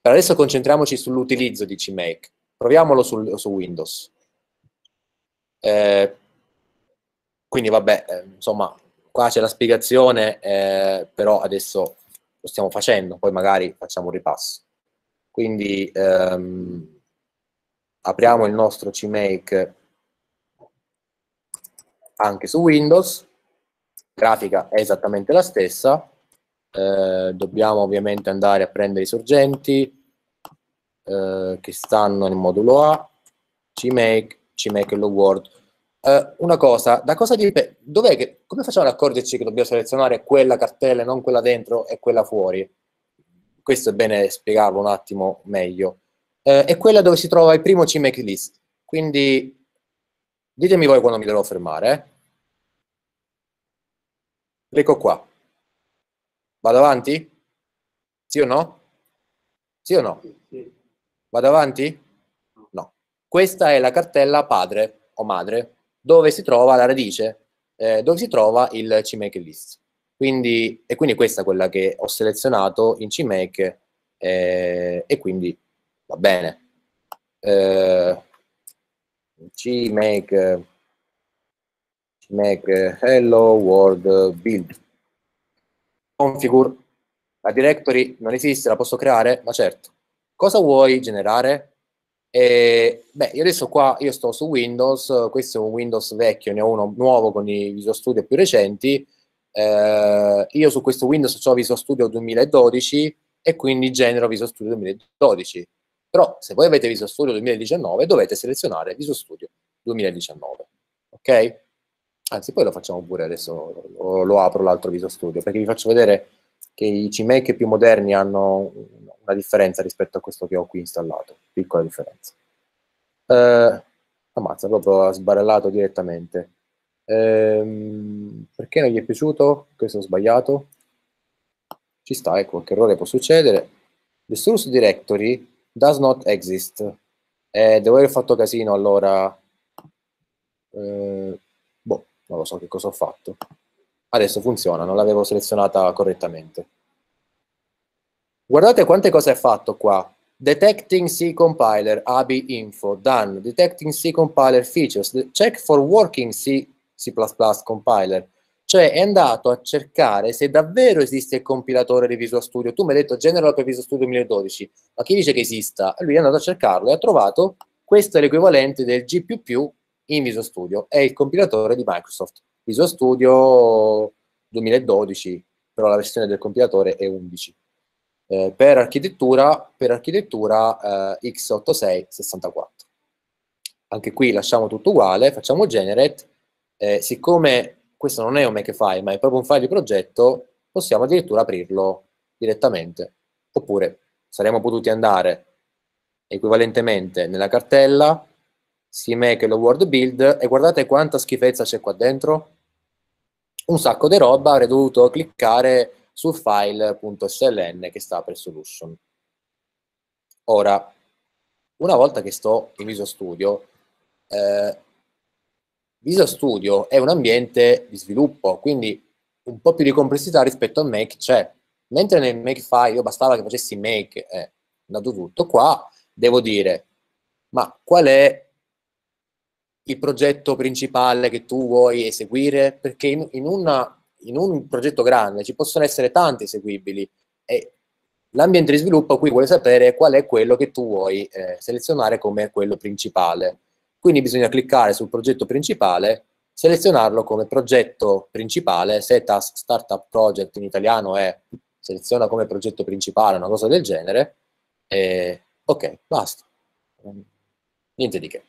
Per adesso concentriamoci sull'utilizzo di CMake. Proviamolo sul, su Windows. Eh, quindi vabbè, eh, insomma, qua c'è la spiegazione, eh, però adesso lo stiamo facendo, poi magari facciamo un ripasso. Quindi ehm, apriamo il nostro CMake anche su Windows, grafica è esattamente la stessa, eh, dobbiamo ovviamente andare a prendere i sorgenti eh, che stanno nel modulo A, CMake, ci Michael Award. Uh, una cosa, da cosa dipende? Dov'è che, come facciamo ad accorgerci che dobbiamo selezionare quella cartella e non quella dentro e quella fuori? Questo è bene spiegarlo un attimo meglio. Uh, è quella dove si trova il primo CMake list. Quindi ditemi voi quando mi devo fermare. Eh. Clicco qua. Vado avanti? Sì o no? Sì o no? Vado avanti? Questa è la cartella padre o madre, dove si trova la radice, eh, dove si trova il CMake list. Quindi, e quindi questa è quella che ho selezionato in CMake eh, e quindi va bene. Eh, CMake, CMake hello world build. Configure. La directory non esiste, la posso creare? Ma certo. Cosa vuoi generare? E, beh, io adesso qua io sto su Windows, questo è un Windows vecchio, ne ho uno nuovo con i Visual Studio più recenti. Eh, io su questo Windows ho Visual Studio 2012 e quindi genero Visual Studio 2012. Però se voi avete Visual Studio 2019 dovete selezionare Visual Studio 2019. Ok? Anzi, poi lo facciamo pure adesso, lo, lo apro l'altro Visual Studio perché vi faccio vedere che i CMake più moderni hanno la differenza rispetto a questo che ho qui installato, piccola differenza. Eh, ammazza, proprio ha sbarellato direttamente. Ehm, perché non gli è piaciuto? Questo ho sbagliato. Ci sta, ecco, qualche errore può succedere. The source directory does not exist. Eh, devo aver fatto casino, allora... Eh, boh, non lo so che cosa ho fatto. Adesso funziona, non l'avevo selezionata correttamente. Guardate quante cose è fatto qua. Detecting C compiler, ABI info, done. Detecting C compiler features, check for working C, C++ compiler. Cioè è andato a cercare se davvero esiste il compilatore di Visual Studio. Tu mi hai detto General per Visual Studio 2012, ma chi dice che esista? Lui è andato a cercarlo e ha trovato questo è l'equivalente del G++ in Visual Studio, è il compilatore di Microsoft. Visual Studio 2012, però la versione del compilatore è 11. Eh, per architettura, per architettura eh, x8664. Anche qui lasciamo tutto uguale, facciamo generate, eh, siccome questo non è un makefile, ma è proprio un file di progetto, possiamo addirittura aprirlo direttamente. Oppure saremmo potuti andare equivalentemente nella cartella, si make lo world build, e guardate quanta schifezza c'è qua dentro. Un sacco di roba, avrei dovuto cliccare sul file.sln che sta per solution. Ora, una volta che sto in Visual Studio, eh, Visual Studio è un ambiente di sviluppo, quindi un po' più di complessità rispetto a Make c'è. Mentre nel Makefile io bastava che facessi Make è eh, andato tutto, qua devo dire, ma qual è il progetto principale che tu vuoi eseguire? Perché in, in una in un progetto grande ci possono essere tanti eseguibili e l'ambiente di sviluppo qui vuole sapere qual è quello che tu vuoi eh, selezionare come quello principale. Quindi bisogna cliccare sul progetto principale, selezionarlo come progetto principale, se Task Startup Project in italiano è seleziona come progetto principale, una cosa del genere, e ok, basta. Niente di che.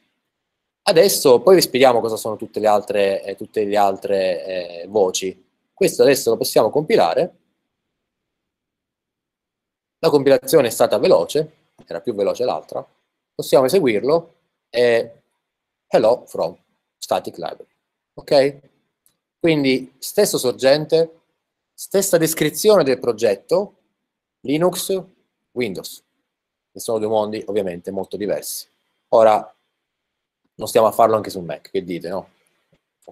Adesso poi vi spieghiamo cosa sono tutte le altre, eh, tutte le altre eh, voci questo adesso lo possiamo compilare. La compilazione è stata veloce, era più veloce l'altra. Possiamo eseguirlo e hello from static library. Ok? Quindi stesso sorgente, stessa descrizione del progetto, Linux, Windows. Che sono due mondi ovviamente molto diversi. Ora, non stiamo a farlo anche su Mac, che dite, no?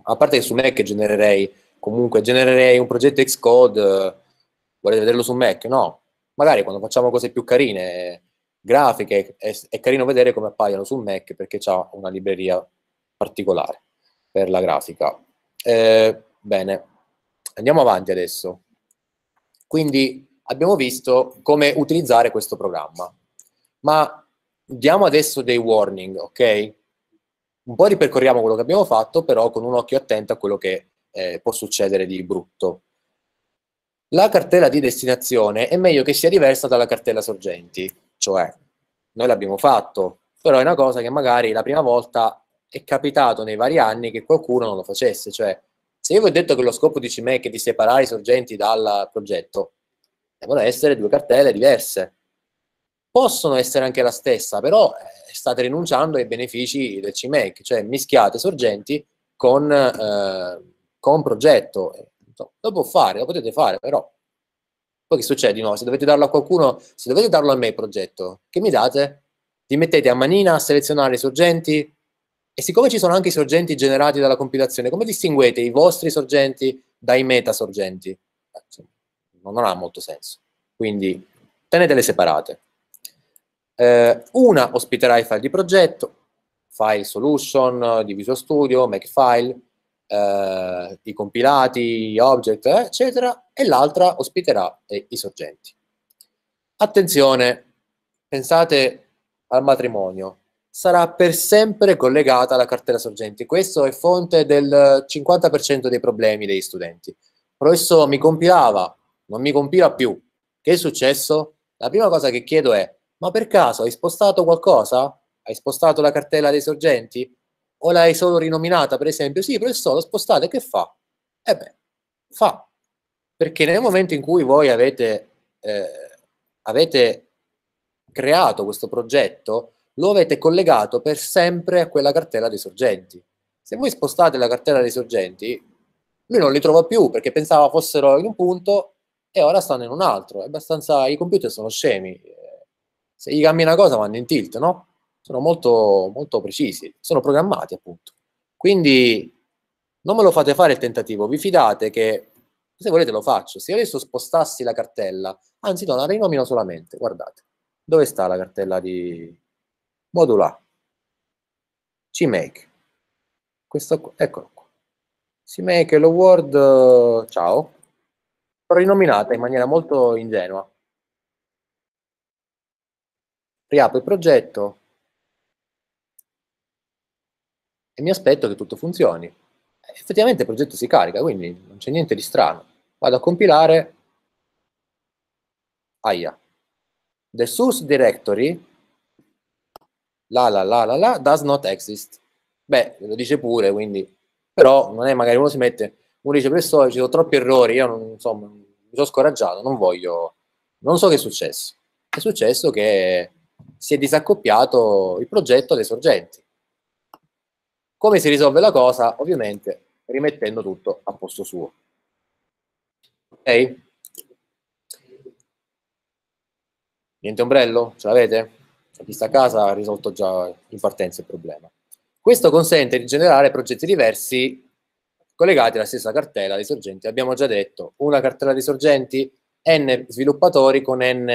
A parte che su Mac genererei comunque genererei un progetto Xcode, eh, volete vederlo su Mac? No, magari quando facciamo cose più carine, grafiche, è, è carino vedere come appaiono su Mac perché c'è una libreria particolare per la grafica. Eh, bene, andiamo avanti adesso. Quindi abbiamo visto come utilizzare questo programma, ma diamo adesso dei warning, ok? Un po' ripercorriamo quello che abbiamo fatto, però con un occhio attento a quello che eh, può succedere di brutto. La cartella di destinazione è meglio che sia diversa dalla cartella sorgenti, cioè noi l'abbiamo fatto, però è una cosa che magari la prima volta è capitato nei vari anni che qualcuno non lo facesse, cioè se io vi ho detto che lo scopo di CME è di separare i sorgenti dal progetto, devono essere due cartelle diverse. Possono essere anche la stessa, però eh, state rinunciando ai benefici del CMEC, cioè mischiate sorgenti con eh, con progetto. Lo può fare, lo potete fare, però poi che succede? No, se dovete darlo a qualcuno, se dovete darlo a me il progetto, che mi date? Vi mettete a manina a selezionare i sorgenti e siccome ci sono anche i sorgenti generati dalla compilazione, come distinguete i vostri sorgenti dai meta sorgenti? Eh, non ha molto senso. Quindi tenetele separate. Eh, una ospiterà i file di progetto, file solution di Visual Studio, file, eh, i compilati, gli object, eccetera, e l'altra ospiterà eh, i sorgenti. Attenzione, pensate al matrimonio, sarà per sempre collegata alla cartella sorgenti. Questo è fonte del 50% dei problemi degli studenti. Professor, mi compilava, non mi compila più. Che è successo? La prima cosa che chiedo è, ma per caso hai spostato qualcosa? Hai spostato la cartella dei sorgenti? o l'hai solo rinominata, per esempio, sì, però il solo spostate che fa? E eh beh, fa. Perché nel momento in cui voi avete, eh, avete creato questo progetto, lo avete collegato per sempre a quella cartella dei sorgenti. Se voi spostate la cartella dei sorgenti, lui non li trova più perché pensava fossero in un punto e ora stanno in un altro. È abbastanza... I computer sono scemi. Se gli cambi una cosa vanno in tilt, no? sono molto, molto precisi, sono programmati appunto. Quindi non me lo fate fare il tentativo, vi fidate che se volete lo faccio. Se adesso spostassi la cartella, anzi no, la rinomino solamente, guardate, dove sta la cartella di modula? CMake. Questo qua, eccolo qua. CMake Hello World, ciao, l'ho rinominata in maniera molto ingenua. Riapro il progetto, e mi aspetto che tutto funzioni. Effettivamente il progetto si carica, quindi non c'è niente di strano. Vado a compilare, aia, the source directory, la la la la la, does not exist. Beh, lo dice pure, quindi, però non è magari uno si mette, uno dice, professore, ci sono troppi errori, io non, insomma, mi sono scoraggiato, non voglio, non so che è successo. È successo che si è disaccoppiato il progetto dai sorgenti come si risolve la cosa? Ovviamente rimettendo tutto a posto suo. Ok? Niente ombrello? Ce l'avete? La sta a casa ha risolto già in partenza il problema. Questo consente di generare progetti diversi collegati alla stessa cartella di sorgenti. Abbiamo già detto, una cartella di sorgenti, n sviluppatori con n,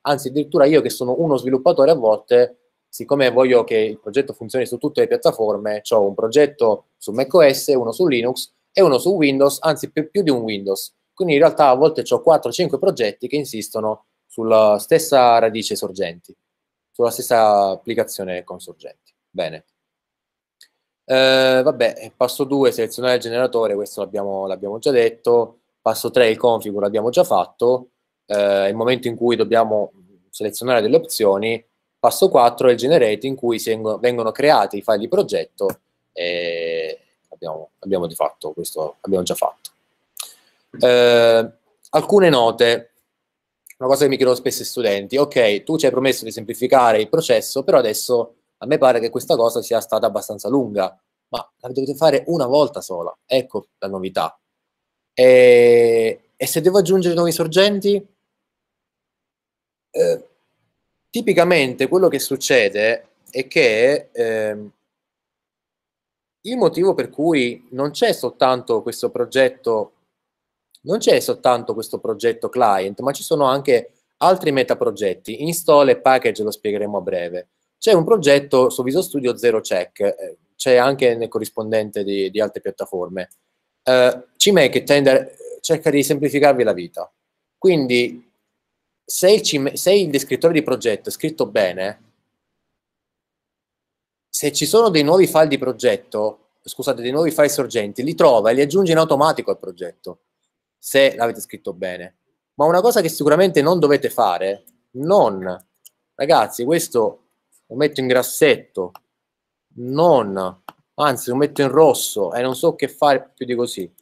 anzi addirittura io che sono uno sviluppatore a volte siccome voglio che il progetto funzioni su tutte le piattaforme, ho un progetto su macOS, uno su Linux e uno su Windows, anzi più, più di un Windows. Quindi in realtà a volte ho 4-5 progetti che insistono sulla stessa radice sorgenti, sulla stessa applicazione con sorgenti. Bene. Eh, vabbè, passo 2, selezionare il generatore, questo l'abbiamo, già detto. Passo 3, il config, l'abbiamo già fatto. Eh, il momento in cui dobbiamo selezionare delle opzioni, Passo 4 è il generate in cui vengono creati i file di progetto e abbiamo, abbiamo di fatto questo, abbiamo già fatto. Eh, alcune note, una cosa che mi chiedono spesso i studenti, ok, tu ci hai promesso di semplificare il processo, però adesso a me pare che questa cosa sia stata abbastanza lunga, ma la dovete fare una volta sola, ecco la novità. E, e se devo aggiungere nuovi sorgenti? Eh, tipicamente quello che succede è che eh, il motivo per cui non c'è soltanto questo progetto non c'è soltanto questo progetto client, ma ci sono anche altri metaprogetti, install e package lo spiegheremo a breve. C'è un progetto su Visual Studio Zero Check, eh, c'è anche nel corrispondente di, di altre piattaforme. Uh, eh, CMake tende, cerca di semplificarvi la vita, quindi se il, cime- se il descrittore di progetto è scritto bene, se ci sono dei nuovi file di progetto, scusate, dei nuovi file sorgenti, li trova e li aggiunge in automatico al progetto, se l'avete scritto bene. Ma una cosa che sicuramente non dovete fare, non, ragazzi, questo lo metto in grassetto, non, anzi lo metto in rosso e non so che fare più di così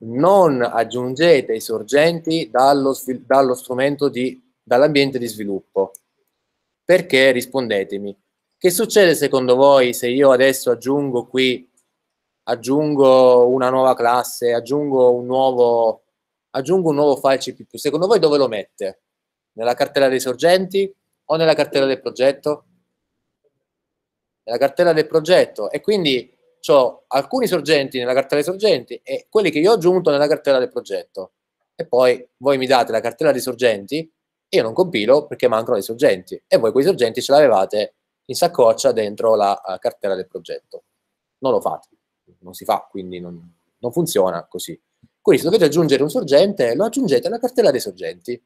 non aggiungete i sorgenti dallo, dallo strumento di, dall'ambiente di sviluppo. Perché rispondetemi, che succede secondo voi se io adesso aggiungo qui, aggiungo una nuova classe, aggiungo un nuovo, aggiungo un nuovo file CPU? Secondo voi dove lo mette? Nella cartella dei sorgenti o nella cartella del progetto? Nella cartella del progetto. E quindi ho alcuni sorgenti nella cartella dei sorgenti e quelli che io ho aggiunto nella cartella del progetto. E poi voi mi date la cartella dei sorgenti, io non compilo perché mancano dei sorgenti e voi quei sorgenti ce l'avevate in saccoccia dentro la uh, cartella del progetto. Non lo fate, non si fa, quindi non, non funziona così. Quindi se dovete aggiungere un sorgente, lo aggiungete alla cartella dei sorgenti.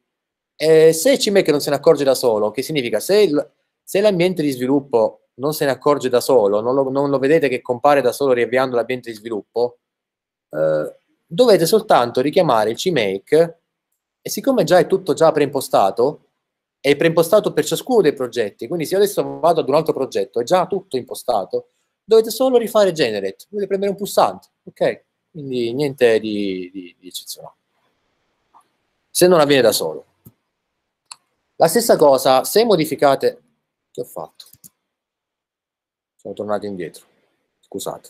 E se CMake non se ne accorge da solo, che significa se, il, se l'ambiente di sviluppo non se ne accorge da solo, non lo, non lo vedete che compare da solo riavviando l'ambiente di sviluppo, eh, dovete soltanto richiamare il CMake e siccome già è tutto già preimpostato, è preimpostato per ciascuno dei progetti, quindi se io adesso vado ad un altro progetto, è già tutto impostato, dovete solo rifare generate, dovete prendere un pulsante, ok? Quindi niente di, di, di eccezionale. Se non avviene da solo. La stessa cosa, se modificate... Che ho fatto? Sono tornato indietro, scusate.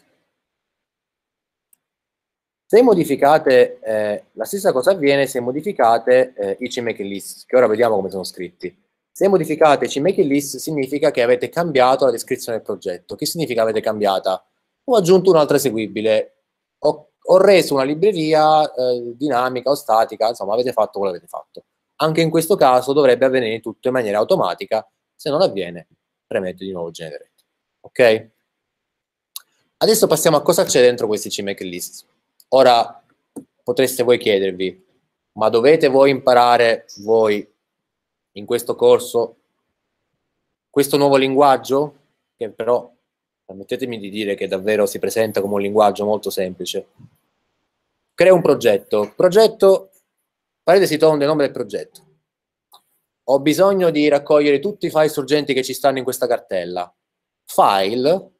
Se modificate, eh, la stessa cosa avviene se modificate eh, i CMake che ora vediamo come sono scritti. Se modificate CMake list significa che avete cambiato la descrizione del progetto. Che significa avete cambiata? Ho aggiunto un'altra eseguibile, ho, ho, reso una libreria eh, dinamica o statica, insomma avete fatto quello che avete fatto. Anche in questo caso dovrebbe avvenire tutto in maniera automatica, se non avviene premetto di nuovo genere. Ok? Adesso passiamo a cosa c'è dentro questi CMake list. Ora potreste voi chiedervi, ma dovete voi imparare voi in questo corso questo nuovo linguaggio che però permettetemi di dire che davvero si presenta come un linguaggio molto semplice. Crea un progetto. Progetto, parentesi tonde, nome del progetto. Ho bisogno di raccogliere tutti i file sorgenti che ci stanno in questa cartella file,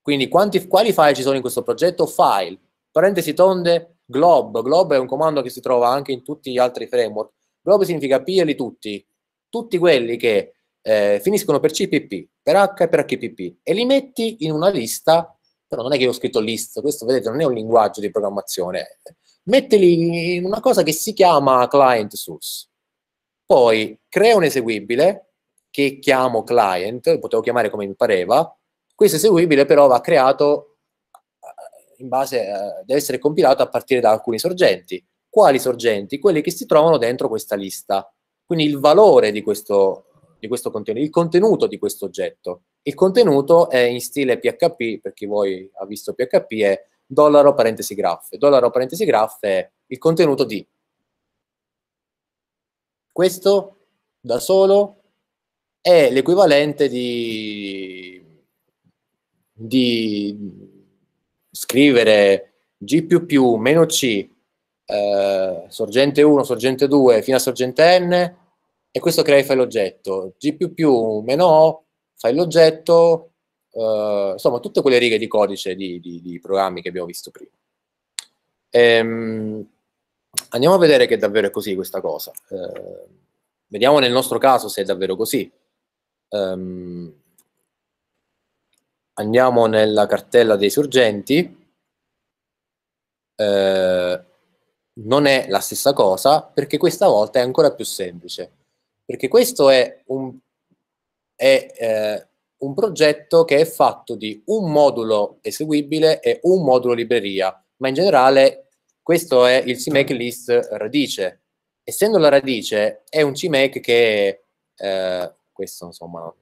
quindi quanti, quali file ci sono in questo progetto? File, parentesi tonde, glob, glob è un comando che si trova anche in tutti gli altri framework, glob significa pigliali tutti, tutti quelli che eh, finiscono per CPP, per H e per HPP, e li metti in una lista, però non è che io ho scritto list, questo vedete non è un linguaggio di programmazione, mettili in una cosa che si chiama client source. Poi crea un eseguibile che chiamo client, potevo chiamare come mi pareva, questo eseguibile però va creato eh, in base, eh, deve essere compilato a partire da alcuni sorgenti. Quali sorgenti? Quelli che si trovano dentro questa lista. Quindi il valore di questo, di questo contenuto, il contenuto di questo oggetto. Il contenuto è in stile PHP, per chi voi ha visto PHP, è dollaro parentesi graph. Dollaro parentesi graph è il contenuto di. Questo da solo è l'equivalente di, di scrivere G++, meno C, eh, sorgente 1, sorgente 2, fino a sorgente N, e questo crea il file oggetto. G++, meno O, file oggetto, eh, insomma, tutte quelle righe di codice di, di, di programmi che abbiamo visto prima. Ehm, andiamo a vedere che è così questa cosa. Eh, vediamo nel nostro caso se è davvero così. Um, andiamo nella cartella dei sorgenti. Eh, non è la stessa cosa perché questa volta è ancora più semplice. Perché questo è un, è, eh, un progetto che è fatto di un modulo eseguibile e un modulo libreria, ma in generale questo è il CMake list radice. Essendo la radice, è un CMake che eh, questo insomma non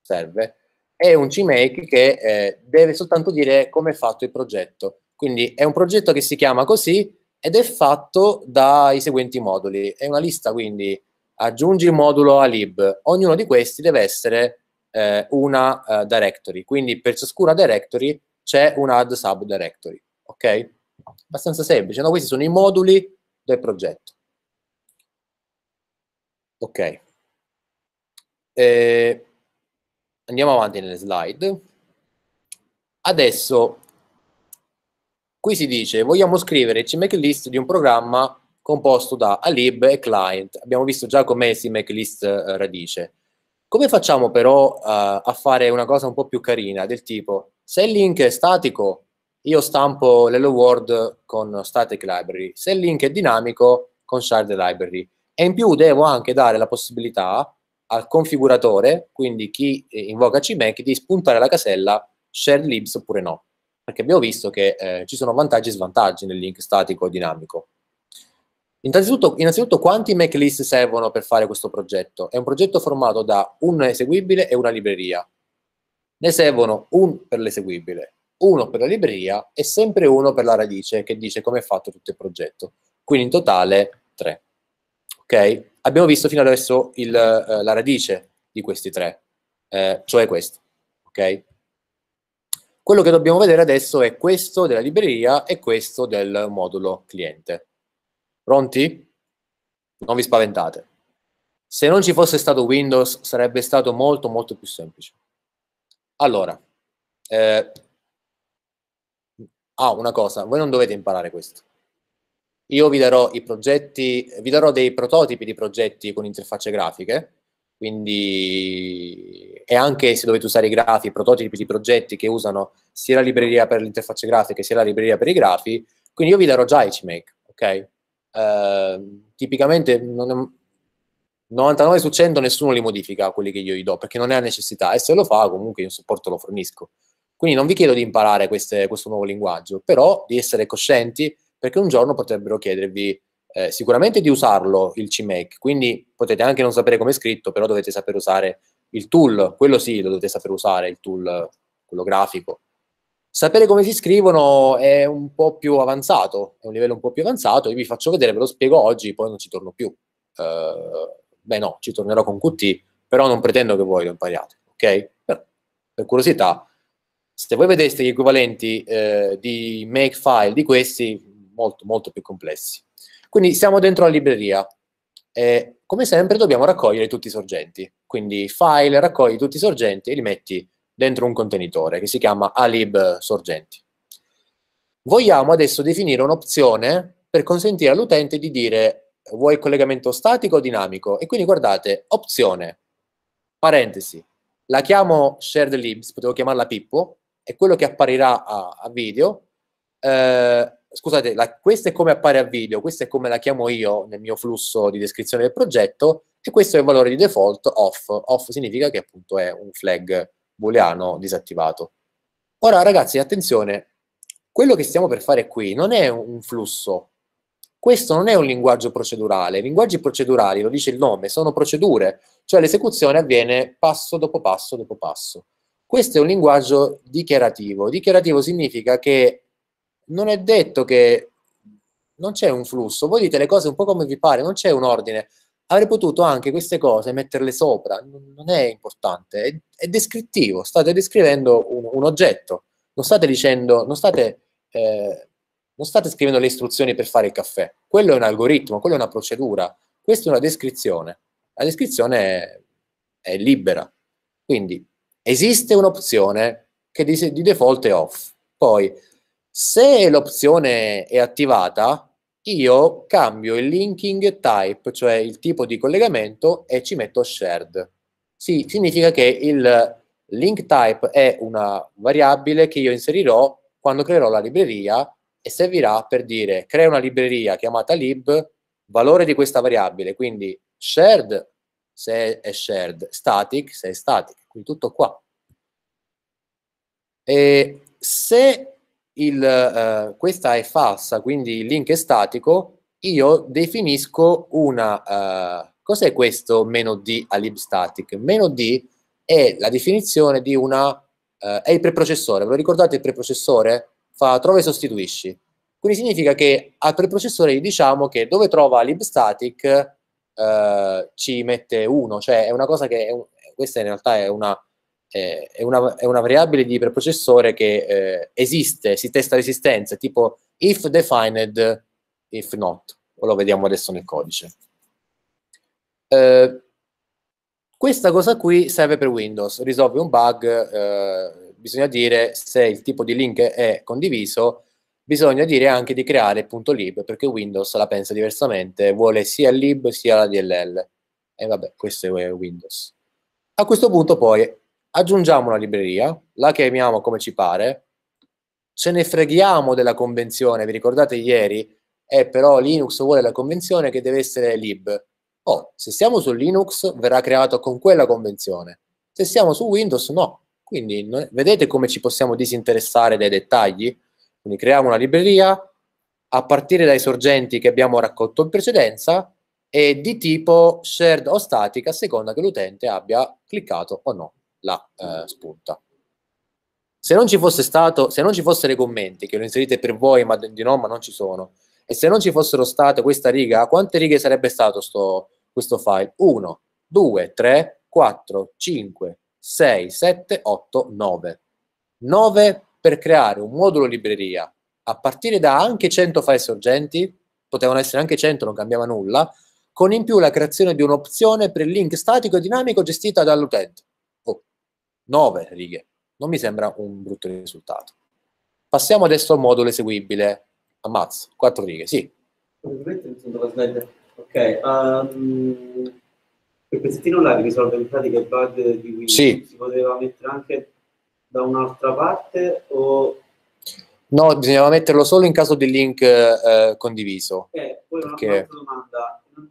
serve, è un CMake che eh, deve soltanto dire come è fatto il progetto. Quindi è un progetto che si chiama così ed è fatto dai seguenti moduli. È una lista, quindi aggiungi il modulo a lib. Ognuno di questi deve essere eh, una uh, directory, quindi per ciascuna directory c'è un add sub directory. Ok? Abbastanza semplice, no? Questi sono i moduli del progetto. Ok. Eh, andiamo avanti nelle slide. Adesso, qui si dice, vogliamo scrivere il CMake di un programma composto da Alib e Client. Abbiamo visto già com'è il CMake eh, radice. Come facciamo però eh, a fare una cosa un po' più carina, del tipo, se il link è statico, io stampo l'Hello World con Static Library. Se il link è dinamico, con Shard Library. E in più devo anche dare la possibilità al configuratore, quindi chi eh, invoca CMake, di spuntare la casella share libs oppure no, perché abbiamo visto che eh, ci sono vantaggi e svantaggi nel link statico o dinamico. Innanzitutto, innanzitutto quanti make list servono per fare questo progetto? È un progetto formato da un eseguibile e una libreria. Ne servono un per l'eseguibile, uno per la libreria e sempre uno per la radice che dice come è fatto tutto il progetto. Quindi in totale tre. Ok? abbiamo visto fino adesso il, eh, la radice di questi tre, eh, cioè questo. Okay? Quello che dobbiamo vedere adesso è questo della libreria e questo del modulo cliente. Pronti? Non vi spaventate. Se non ci fosse stato Windows sarebbe stato molto molto più semplice. Allora, eh, ah, una cosa, voi non dovete imparare questo. Io vi darò i progetti, vi darò dei prototipi di progetti con interfacce grafiche, quindi e anche se dovete usare i grafi, prototipi di progetti che usano sia la libreria per le interfacce grafiche sia la libreria per i grafi, quindi io vi darò già HMake, ok? Uh, tipicamente non, 99 su 100 nessuno li modifica quelli che io gli do, perché non è la necessità, e se lo fa comunque io supporto lo fornisco. Quindi non vi chiedo di imparare queste, questo nuovo linguaggio, però di essere coscienti perché un giorno potrebbero chiedervi eh, sicuramente di usarlo il CMake, quindi potete anche non sapere come è scritto, però dovete sapere usare il tool, quello sì, lo dovete sapere usare, il tool, quello grafico. Sapere come si scrivono è un po' più avanzato, è un livello un po' più avanzato, io vi faccio vedere, ve lo spiego oggi, poi non ci torno più. Uh, beh no, ci tornerò con Qt, però non pretendo che voi lo impariate, ok? Per, per curiosità, se voi vedeste gli equivalenti eh, di makefile di questi, molto, molto più complessi. Quindi siamo dentro la libreria e, come sempre, dobbiamo raccogliere tutti i sorgenti. Quindi file, raccogli tutti i sorgenti e li metti dentro un contenitore che si chiama alib sorgenti. Vogliamo adesso definire un'opzione per consentire all'utente di dire vuoi collegamento statico o dinamico? E quindi guardate, opzione, parentesi, la chiamo shared libs, potevo chiamarla Pippo, è quello che apparirà a, a video eh, scusate, la, questo è come appare a video, questa è come la chiamo io nel mio flusso di descrizione del progetto e questo è il valore di default off. Off significa che appunto è un flag booleano disattivato. Ora ragazzi, attenzione, quello che stiamo per fare qui non è un flusso, questo non è un linguaggio procedurale, i linguaggi procedurali, lo dice il nome, sono procedure, cioè l'esecuzione avviene passo dopo passo dopo passo. Questo è un linguaggio dichiarativo. Dichiarativo significa che non è detto che non c'è un flusso, voi dite le cose un po' come vi pare, non c'è un ordine. Avrei potuto anche queste cose metterle sopra, non è importante, è, è descrittivo, state descrivendo un, un, oggetto, non state dicendo, non state, eh, non state scrivendo le istruzioni per fare il caffè, quello è un algoritmo, quello è una procedura, questa è una descrizione, la descrizione è, è libera, quindi esiste un'opzione che di, di default è off, poi se l'opzione è attivata, io cambio il linking type, cioè il tipo di collegamento, e ci metto shared. Sì, significa che il link type è una variabile che io inserirò quando creerò la libreria e servirà per dire crea una libreria chiamata lib, valore di questa variabile, quindi shared se è shared, static se è static, quindi tutto qua. E se il, eh, questa è falsa, quindi il link è statico, io definisco una... Eh, cos'è questo meno D a libstatic? Meno D è la definizione di una... Eh, è il preprocessore, ve lo ricordate il preprocessore? Fa trova e sostituisci. Quindi significa che al preprocessore gli diciamo che dove trova libstatic eh, ci mette 1, cioè è una cosa che... È un, questa in realtà è una eh, è, una, è, una, variabile di preprocessore che eh, esiste, si testa l'esistenza, tipo if defined, if not. Lo vediamo adesso nel codice. Eh, questa cosa qui serve per Windows, risolve un bug, eh, bisogna dire se il tipo di link è condiviso, bisogna dire anche di creare punto .lib perché Windows la pensa diversamente, vuole sia il lib sia la DLL. E vabbè, questo è Windows. A questo punto poi aggiungiamo una libreria, la chiamiamo come ci pare, ce ne freghiamo della convenzione, vi ricordate ieri, eh, però Linux vuole la convenzione che deve essere lib. Oh, se siamo su Linux verrà creato con quella convenzione, se siamo su Windows no. Quindi no, vedete come ci possiamo disinteressare dei dettagli? Quindi creiamo una libreria a partire dai sorgenti che abbiamo raccolto in precedenza e di tipo shared o statica a seconda che l'utente abbia cliccato o no la eh, spunta. Se non ci fosse stato, se non ci fossero i commenti che lo inserite per voi, ma di no, ma non ci sono, e se non ci fossero state questa riga, quante righe sarebbe stato sto, questo file? 1, 2, 3, 4, 5, 6, 7, 8, 9. 9 per creare un modulo libreria a partire da anche 100 file sorgenti, potevano essere anche 100, non cambiava nulla, con in più la creazione di un'opzione per il link statico e dinamico gestita dall'utente. 9 righe. Non mi sembra un brutto risultato. Passiamo adesso al modulo eseguibile. Ammazzo, 4 righe, sì. Ok, um, ehm, quel pezzettino là che risolve in pratica il bug di Windows sì. si poteva mettere anche da un'altra parte o... No, bisognava metterlo solo in caso di link eh, condiviso. Ok, poi un'altra perché... domanda. Non,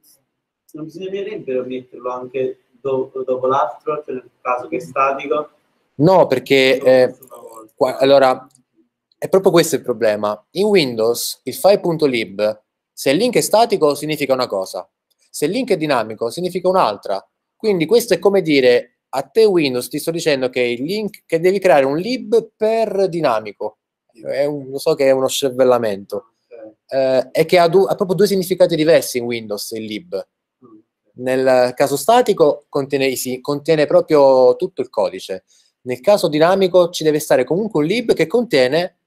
non bisognerebbe metterlo anche do, dopo l'altro, cioè nel caso che è statico? No, perché eh, qua, allora è proprio questo il problema. In Windows il file.lib, se il link è statico significa una cosa, se il link è dinamico significa un'altra. Quindi questo è come dire a te Windows ti sto dicendo che il link che devi creare un lib per dinamico. Un, lo so che è uno scervellamento. Okay. Eh, è che ha, du- ha proprio due significati diversi in Windows il lib nel caso statico contiene, sì, contiene proprio tutto il codice. Nel caso dinamico ci deve stare comunque un lib che contiene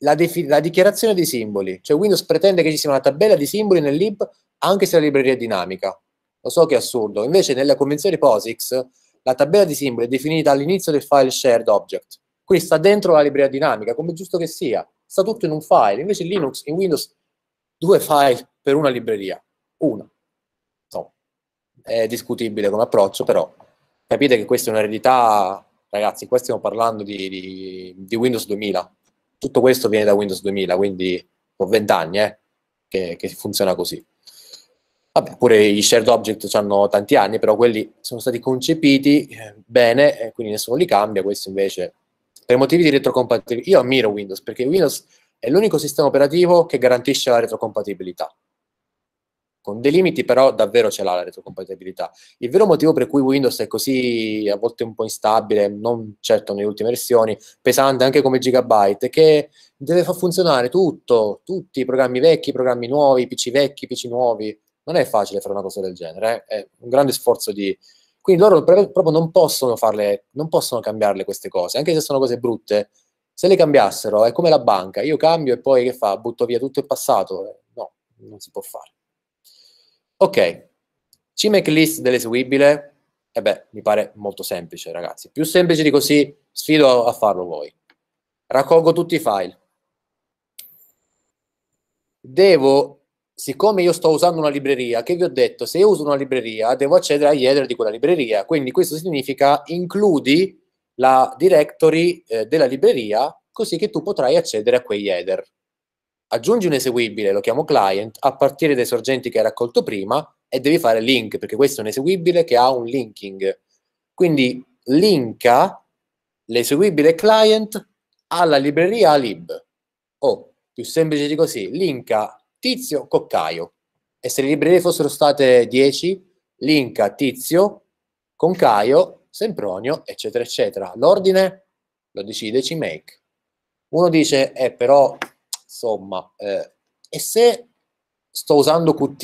la, la, dichiarazione dei simboli. Cioè Windows pretende che ci sia una tabella di simboli nel lib anche se la libreria è dinamica. Lo so che è assurdo. Invece nella convenzione POSIX la tabella di simboli è definita all'inizio del file shared object. Quindi sta dentro la libreria dinamica, come giusto che sia. Sta tutto in un file. Invece in Linux, in Windows, due file per una libreria. Una è discutibile come approccio, però capite che questa è un'eredità, ragazzi, qua stiamo parlando di, di, di Windows 2000, tutto questo viene da Windows 2000, quindi ho 20 anni eh, che, che, funziona così. Vabbè, pure gli shared object hanno tanti anni, però quelli sono stati concepiti eh, bene, quindi nessuno li cambia, questo invece per motivi di retrocompatibilità. Io ammiro Windows perché Windows è l'unico sistema operativo che garantisce la retrocompatibilità con dei limiti, però davvero ce l'ha la retrocompatibilità. Il vero motivo per cui Windows è così a volte un po' instabile, non certo nelle ultime versioni, pesante anche come gigabyte, è che deve far funzionare tutto, tutti i programmi vecchi, i programmi nuovi, PC vecchi, PC nuovi. Non è facile fare una cosa del genere, eh? è un grande sforzo di... Quindi loro proprio non possono farle, non possono cambiarle queste cose, anche se sono cose brutte, se le cambiassero è come la banca, io cambio e poi che fa? Butto via tutto il passato? Eh, no, non si può fare. Ok, CMake list dell'eseguibile, e eh beh, mi pare molto semplice, ragazzi. Più semplice di così, sfido a farlo voi. Raccolgo tutti i file. Devo, siccome io sto usando una libreria, che vi ho detto, se io uso una libreria, devo accedere agli header di quella libreria. Quindi questo significa includi la directory eh, della libreria, così che tu potrai accedere a quegli header aggiungi un eseguibile, lo chiamo client, a partire dai sorgenti che hai raccolto prima e devi fare link, perché questo è un eseguibile che ha un linking. Quindi linka l'eseguibile client alla libreria lib. O, oh, più semplice di così, linka tizio coccaio. E se le librerie fossero state 10, linka tizio con Caio, Sempronio, eccetera, eccetera. L'ordine lo decide CMake. Uno dice, eh però insomma, eh, e se sto usando Qt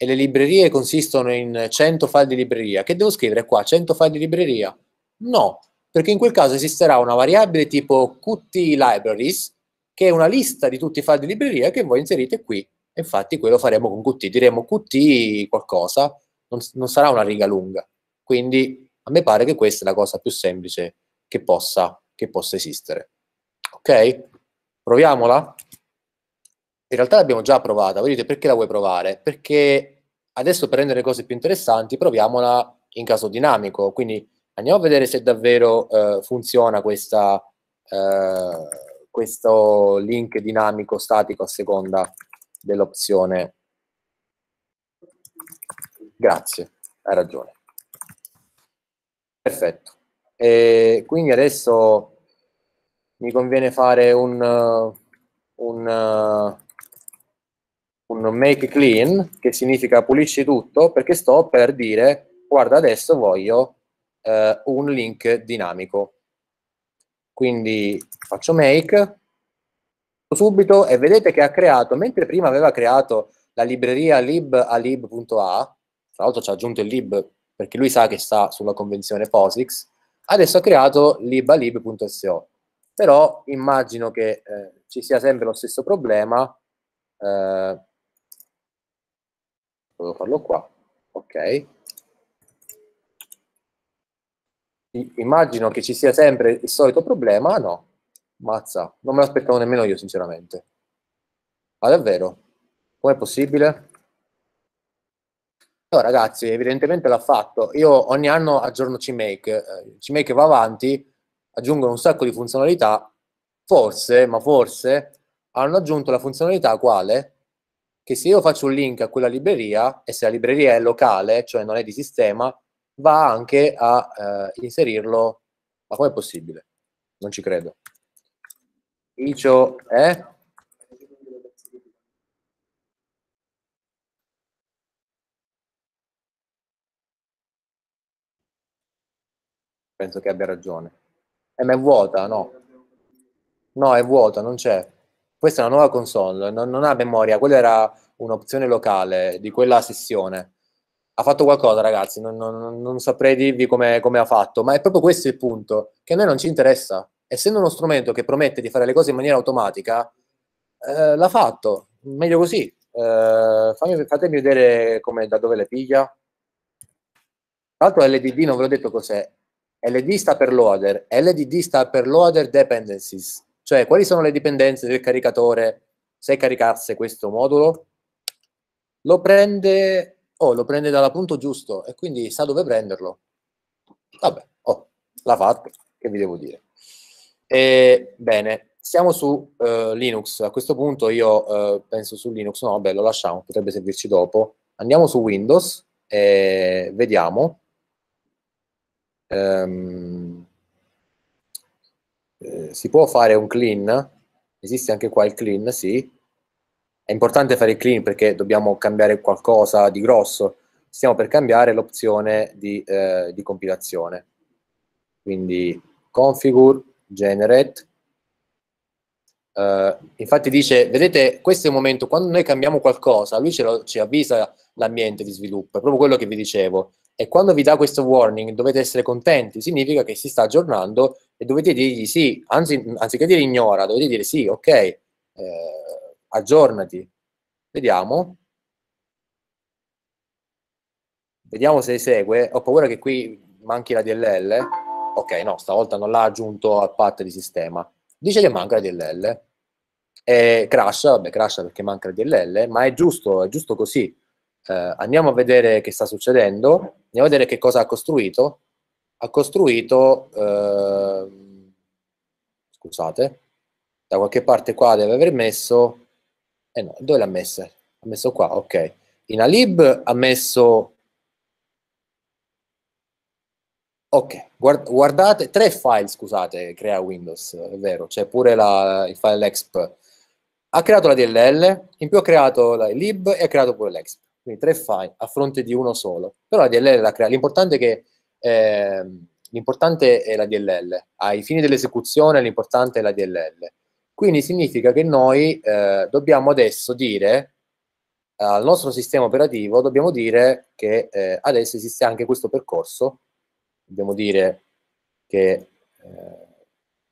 e le librerie consistono in 100 file di libreria, che devo scrivere qua 100 file di libreria? No, perché in quel caso esisterà una variabile tipo Qt libraries, che è una lista di tutti i file di libreria che voi inserite qui. Infatti quello faremo con Qt, diremo Qt qualcosa, non, non sarà una riga lunga. Quindi a me pare che questa è la cosa più semplice che possa, che possa esistere. Ok? Proviamola? in realtà l'abbiamo già provata, voi dite perché la vuoi provare? Perché adesso per rendere le cose più interessanti proviamola in caso dinamico, quindi andiamo a vedere se davvero eh, funziona questa, eh, questo link dinamico statico a seconda dell'opzione. Grazie, hai ragione. Perfetto. E quindi adesso mi conviene fare un... un un make clean, che significa pulisci tutto, perché sto per dire, guarda adesso voglio eh, un link dinamico. Quindi faccio make, subito e vedete che ha creato, mentre prima aveva creato la libreria lib a lib.a, tra l'altro ci ha aggiunto il lib perché lui sa che sta sulla convenzione POSIX, adesso ha creato libalib.seo. Però immagino che eh, ci sia sempre lo stesso problema, eh, Devo farlo qua. Ok. Immagino che ci sia sempre il solito problema. no, mazza, non me l'aspettavo nemmeno io, sinceramente. Ma davvero? Com'è possibile? No, ragazzi, evidentemente l'ha fatto. Io ogni anno aggiorno CMake. Eh, CMake va avanti, aggiungono un sacco di funzionalità. Forse, ma forse, hanno aggiunto la funzionalità quale? che se io faccio un link a quella libreria e se la libreria è locale, cioè non è di sistema, va anche a eh, inserirlo. Ma com'è possibile? Non ci credo. Icio è? Eh? Penso che abbia ragione. Eh, ma è vuota, no? No, è vuota, non c'è questa è una nuova console, non, non ha memoria, quella era un'opzione locale di quella sessione. Ha fatto qualcosa, ragazzi, non, non, non saprei dirvi come, ha fatto, ma è proprio questo il punto, che a noi non ci interessa. Essendo uno strumento che promette di fare le cose in maniera automatica, eh, l'ha fatto, meglio così. Eh, fammi, fatemi vedere come, da dove le piglia. Tra l'altro LDD non ve l'ho detto cos'è. LD sta per loader, LDD sta per loader dependencies cioè, quali sono le dipendenze del caricatore se caricasse questo modulo? Lo prende, oh, lo prende dalla punto giusto e quindi sa dove prenderlo. Vabbè, oh, l'ha fatto, che vi devo dire. E, bene, siamo su eh, Linux. A questo punto io eh, penso su Linux, no, vabbè, lo lasciamo, potrebbe servirci dopo. Andiamo su Windows e vediamo. Um, eh, si può fare un clean? Esiste anche qua il clean, sì. È importante fare il clean perché dobbiamo cambiare qualcosa di grosso. Stiamo per cambiare l'opzione di, eh, di compilazione. Quindi configure, generate, Uh, infatti dice, vedete, questo è il momento, quando noi cambiamo qualcosa, lui lo, ci avvisa l'ambiente di sviluppo, è proprio quello che vi dicevo e quando vi dà questo warning dovete essere contenti, significa che si sta aggiornando e dovete dirgli sì, anzi, anziché dire ignora, dovete dire sì, ok, eh, aggiornati. Vediamo. Vediamo se segue. Ho paura che qui manchi la DLL. Ok, no, stavolta non l'ha aggiunto al patto di sistema. Dice che manca la DLL. E crasha, vabbè, crasha perché manca la DLL, ma è giusto, è giusto così eh, andiamo a vedere che sta succedendo, andiamo a vedere che cosa ha costruito. Ha costruito, eh, scusate, da qualche parte qua deve aver messo, eh no, dove l'ha messa? Ha messo qua, ok. In Alib ha messo, ok, guardate, tre file, scusate, crea Windows, è vero, c'è pure la, il file exp. Ha creato la DLL, in più ha creato la lib e ha creato pure l'exp quindi tre file a fronte di uno solo. Però la DLL la crea, l'importante è che... Eh, l'importante è la DLL, ai fini dell'esecuzione l'importante è la DLL. Quindi significa che noi eh, dobbiamo adesso dire al nostro sistema operativo, dobbiamo dire che eh, adesso esiste anche questo percorso, dobbiamo dire che eh,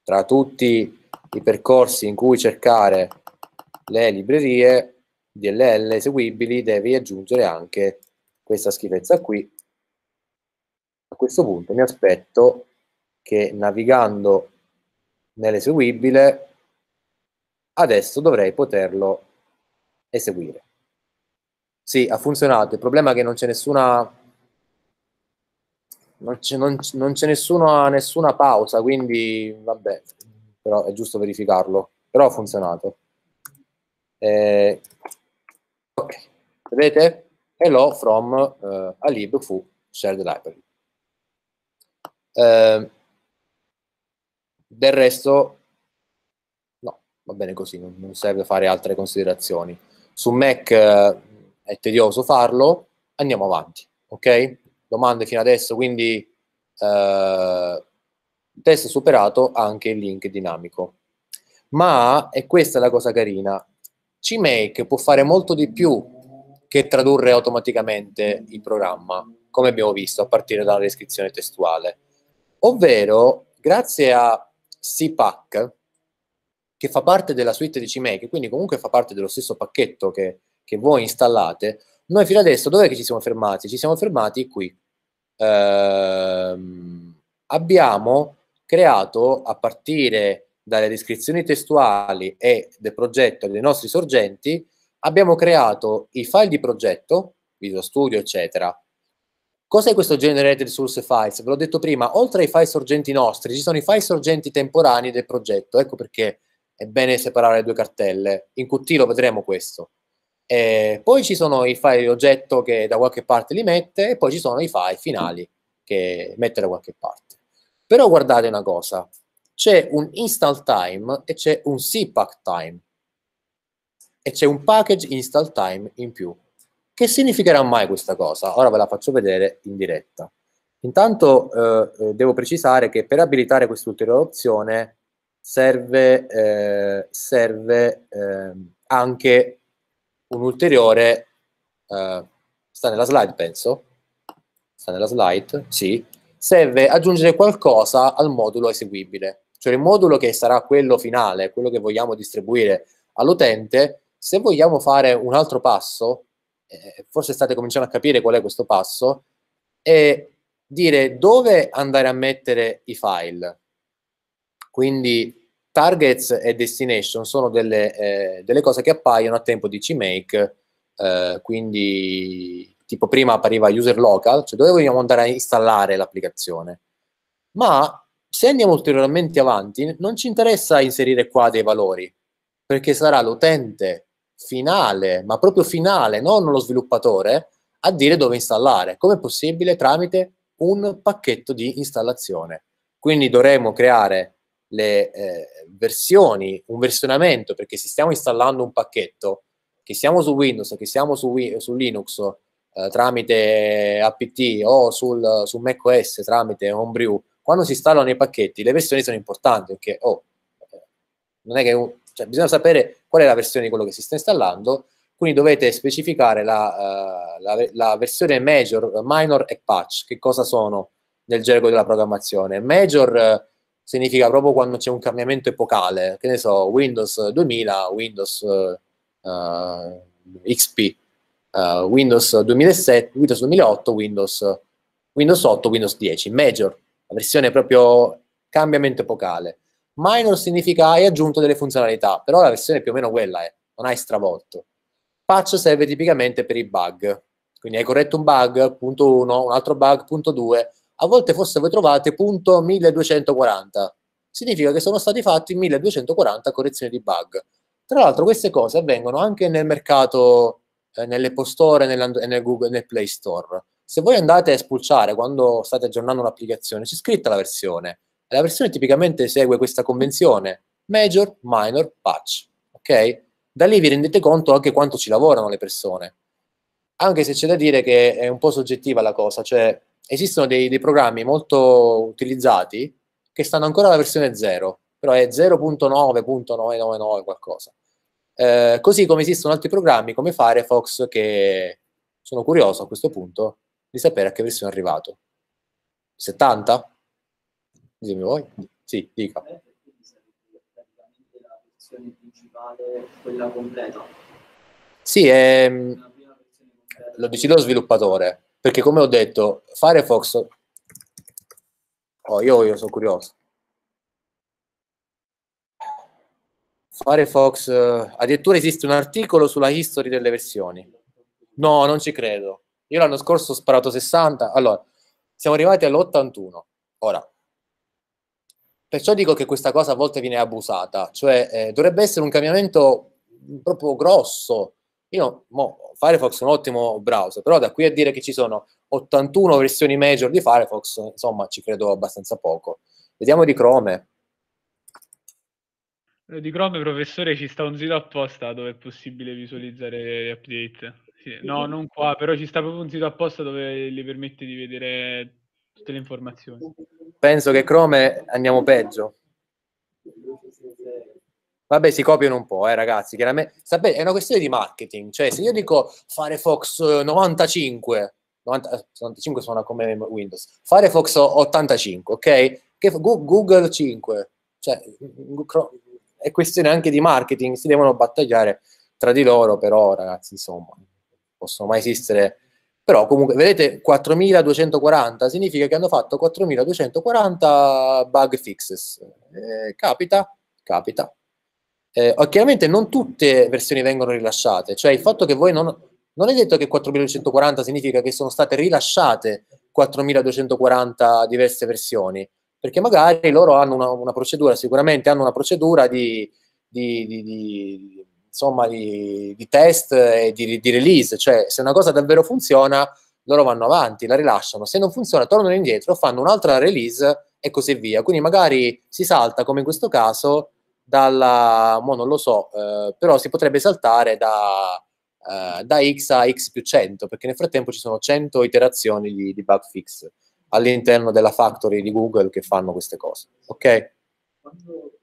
tra tutti i percorsi in cui cercare le librerie DLL eseguibili devi aggiungere anche questa schifezza qui. A questo punto mi aspetto che navigando nell'eseguibile adesso dovrei poterlo eseguire. Sì, ha funzionato. Il problema è che non c'è nessuna... Non c'è, nessuna, nessuna pausa, quindi vabbè, però è giusto verificarlo. Però ha funzionato. Eh, Ok, vedete? Hello from uh, eh, a lib fu shared library. Uh, del resto, no, va bene così, non, non serve fare altre considerazioni. Su Mac uh, è tedioso farlo, andiamo avanti, ok? Domande fino adesso, quindi eh, test superato anche il link dinamico. Ma, e questa è la cosa carina, CMake può fare molto di più che tradurre automaticamente il programma, come abbiamo visto a partire dalla descrizione testuale. Ovvero, grazie a CPAC, che fa parte della suite di CMake, quindi comunque fa parte dello stesso pacchetto che, che voi installate, noi fino adesso dove ci siamo fermati? Ci siamo fermati qui. Eh, abbiamo creato a partire dalle descrizioni testuali e del progetto dei nostri sorgenti, abbiamo creato i file di progetto, Visual Studio, eccetera. Cos'è questo Generated Source Files? Ve l'ho detto prima, oltre ai file sorgenti nostri, ci sono i file sorgenti temporanei del progetto, ecco perché è bene separare le due cartelle. In Qt lo vedremo questo. E poi ci sono i file oggetto che da qualche parte li mette, e poi ci sono i file finali che mette da qualche parte. Però guardate una cosa, c'è un install time e c'è un CPAC time e c'è un package install time in più. Che significherà mai questa cosa? Ora ve la faccio vedere in diretta. Intanto eh, eh devo precisare che per abilitare quest'ulteriore opzione serve, eh, serve eh, anche un ulteriore... Eh, sta nella slide, penso? Sta nella slide? Sì. Serve aggiungere qualcosa al modulo eseguibile cioè il modulo che sarà quello finale, quello che vogliamo distribuire all'utente, se vogliamo fare un altro passo, eh, forse state cominciando a capire qual è questo passo, è dire dove andare a mettere i file. Quindi targets e destination sono delle, eh, delle cose che appaiono a tempo di CMake, eh, quindi tipo prima appariva user local, cioè dove vogliamo andare a installare l'applicazione. Ma se andiamo ulteriormente avanti, non ci interessa inserire qua dei valori, perché sarà l'utente finale, ma proprio finale, non lo sviluppatore, a dire dove installare. Come possibile? Tramite un pacchetto di installazione. Quindi dovremo creare le eh, versioni, un versionamento, perché se stiamo installando un pacchetto, che siamo su Windows, che siamo su, su Linux, eh, tramite apt o sul, su macOS, tramite Homebrew, quando si installano i pacchetti, le versioni sono importanti perché oh, eh, non è che un, cioè, bisogna sapere qual è la versione di quello che si sta installando, quindi dovete specificare la, uh, la, la versione major, minor e patch, che cosa sono nel gergo della programmazione. Major uh, significa proprio quando c'è un cambiamento epocale, che ne so, Windows 2000, Windows uh, XP, Windows 2007, Windows 2008, Windows, Windows 8, Windows 10, major la versione proprio cambiamento epocale. Minor significa hai aggiunto delle funzionalità, però la versione più o meno quella è, non hai stravolto. Patch serve tipicamente per i bug, quindi hai corretto un bug, punto 1, un altro bug, punto 2, a volte forse voi trovate punto 1240, significa che sono stati fatti 1240 correzioni di bug. Tra l'altro queste cose avvengono anche nel mercato, eh, nell'Apple Store e nel, Google, nel Play Store. Se voi andate a spulciare quando state aggiornando un'applicazione, c'è scritta la versione. La versione tipicamente segue questa convenzione, major, minor, patch. Ok? Da lì vi rendete conto anche quanto ci lavorano le persone. Anche se c'è da dire che è un po' soggettiva la cosa, cioè esistono dei, dei programmi molto utilizzati che stanno ancora alla versione 0, però è 0.9.999 qualcosa. Eh, così come esistono altri programmi come Firefox che sono curioso a questo punto di sapere a che versione è arrivato. 70? Ditemi voi. Sì, dica. quella completa. Sì, è... Ehm, lo decide lo sviluppatore, perché come ho detto, Firefox... Oh, io, io sono curioso. Firefox, eh, addirittura esiste un articolo sulla history delle versioni. No, non ci credo. Io l'anno scorso ho sparato 60, allora siamo arrivati all'81. Ora, perciò dico che questa cosa a volte viene abusata, cioè eh, dovrebbe essere un cambiamento proprio grosso. Io, mo, Firefox è un ottimo browser, però da qui a dire che ci sono 81 versioni major di Firefox, insomma, ci credo abbastanza poco. Vediamo di Chrome. Di Chrome, professore, ci sta un sito apposta dove è possibile visualizzare le update. Sì, no, non qua, però ci sta proprio un sito apposta dove le permette di vedere tutte le informazioni. Penso che Chrome andiamo peggio. Vabbè, si copiano un po', eh, ragazzi. Chiaramente, sapete, è una questione di marketing. Cioè, se io dico Firefox 95, 90, 95 suona come Windows, Firefox 85, ok? Che, Google 5, cioè, è questione anche di marketing. Si devono battagliare tra di loro, però, ragazzi, insomma, possono mai esistere, però comunque vedete 4240 significa che hanno fatto 4240 bug fixes. Eh, capita, capita. Eh, chiaramente non tutte versioni vengono rilasciate, cioè il fatto che voi non... Non è detto che 4240 significa che sono state rilasciate 4240 diverse versioni, perché magari loro hanno una, una procedura, sicuramente hanno una procedura di, di, di, di insomma, di, di, test e di, di release, cioè se una cosa davvero funziona, loro vanno avanti, la rilasciano, se non funziona tornano indietro, fanno un'altra release e così via. Quindi magari si salta, come in questo caso, dalla, mo non lo so, eh, però si potrebbe saltare da, eh, da, x a x più 100, perché nel frattempo ci sono 100 iterazioni di, di bug fix all'interno della factory di Google che fanno queste cose. Ok? Quando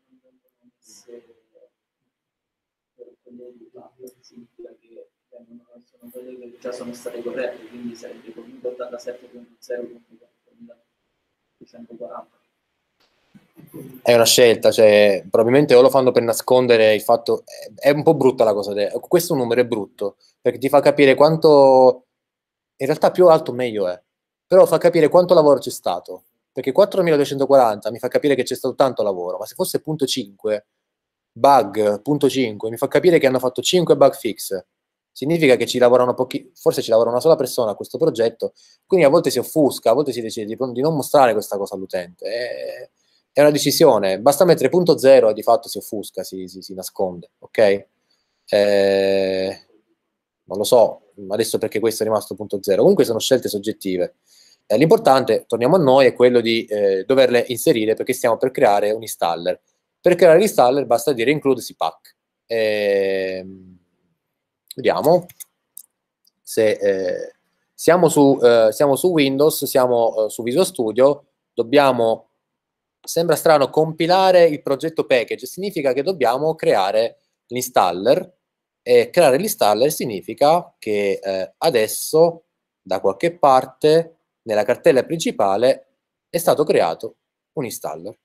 con quelle che già sono state coperte, quindi sarebbe con 1,87,0,240. È una scelta, cioè, probabilmente o lo fanno per nascondere il fatto. È un po' brutta la cosa. Questo numero è brutto perché ti fa capire quanto. In realtà, più alto, meglio è. Però fa capire quanto lavoro c'è stato. Perché 4240 mi fa capire che c'è stato tanto lavoro, ma se fosse punto 5, bug, 5, mi fa capire che hanno fatto 5 bug fix significa che ci lavorano pochi, forse ci lavora una sola persona a questo progetto, quindi a volte si offusca, a volte si decide di, di non mostrare questa cosa all'utente. È, è, una decisione, basta mettere punto zero e di fatto si offusca, si, si, si nasconde, ok? Eh, non lo so adesso perché questo è rimasto punto zero, comunque sono scelte soggettive. Eh, l'importante, torniamo a noi, è quello di eh, doverle inserire perché stiamo per creare un installer. Per creare l'installer basta dire include pack. Eh, Vediamo se eh, siamo, su, eh, siamo, su, Windows, siamo eh, su Visual Studio, dobbiamo, sembra strano, compilare il progetto package, significa che dobbiamo creare l'installer e creare l'installer significa che eh, adesso da qualche parte nella cartella principale è stato creato un installer.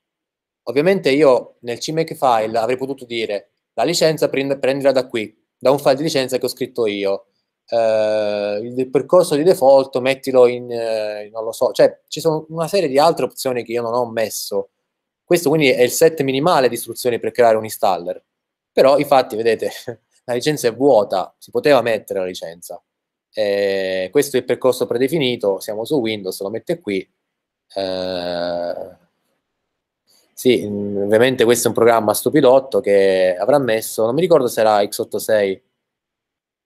Ovviamente io nel CMake file avrei potuto dire la licenza prendila da qui, da un file di licenza che ho scritto io. Eh, il percorso di default mettilo in, eh, non lo so, cioè ci sono una serie di altre opzioni che io non ho messo. Questo quindi è il set minimale di istruzioni per creare un installer. Però infatti, vedete, la licenza è vuota, si poteva mettere la licenza. Eh, questo è il percorso predefinito, siamo su Windows, lo mette qui. Eh, sì, ovviamente questo è un programma stupidotto che avrà messo, non mi ricordo se era X86,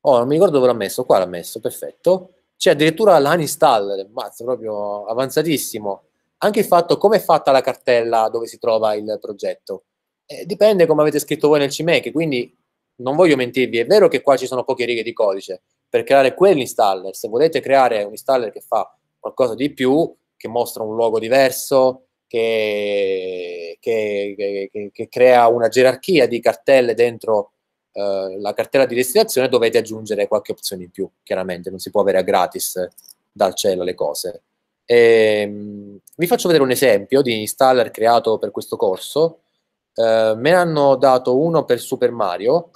oh non mi ricordo dove l'ha messo, qua l'ha messo, perfetto. C'è addirittura l'uninstaller, mazzo proprio avanzatissimo. Anche il fatto come è fatta la cartella dove si trova il progetto. Eh, dipende come avete scritto voi nel CMake, quindi non voglio mentirvi, è vero che qua ci sono poche righe di codice, per creare quell'installer, se volete creare un installer che fa qualcosa di più, che mostra un logo diverso, che che, che, che crea una gerarchia di cartelle dentro eh, la cartella di destinazione, dovete aggiungere qualche opzione in più, chiaramente, non si può avere a gratis dal cielo le cose. E, ehm, vi faccio vedere un esempio di installer creato per questo corso. Eh, me ne hanno dato uno per Super Mario,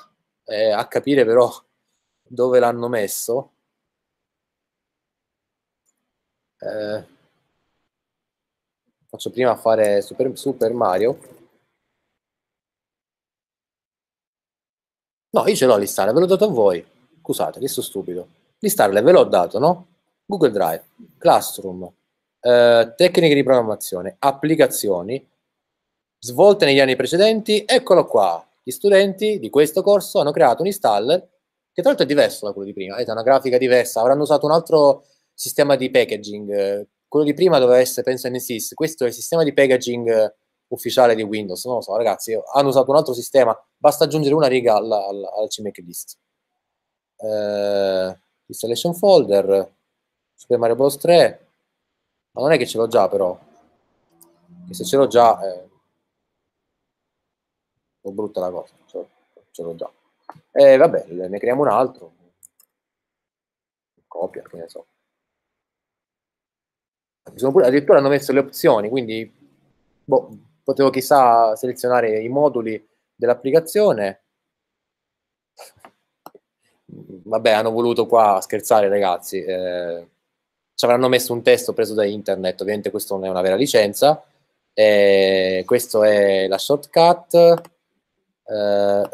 eh, a capire però dove l'hanno messo. Eh, Faccio prima fare Super, Super Mario. No, io ce l'ho l'istare, ve l'ho dato a voi. Scusate, che sto stupido. L'istare ve l'ho dato, no? Google Drive, Classroom, eh, tecniche di programmazione, applicazioni, svolte negli anni precedenti, eccolo qua. Gli studenti di questo corso hanno creato un installer che tra l'altro è diverso da quello di prima, è una grafica diversa, avranno usato un altro sistema di packaging, eh, quello di prima doveva essere, penso, NSIS, questo è il sistema di packaging eh, ufficiale di Windows, non lo so ragazzi, hanno usato un altro sistema, basta aggiungere una riga al, al, al CMake list. Eh, installation folder, Super Mario Bros 3, ma non è che ce l'ho già però, e se ce l'ho già... Eh, ho brutta la cosa, ce l'ho già. E eh, vabbè, ne creiamo un altro. Copia, che ne so. Pure, addirittura hanno messo le opzioni, quindi boh, potevo chissà selezionare i moduli dell'applicazione. Mm, vabbè, hanno voluto qua scherzare, ragazzi. Eh, ci avranno messo un testo preso da internet, ovviamente questo non è una vera licenza. Eh, questo è la shortcut. Eh,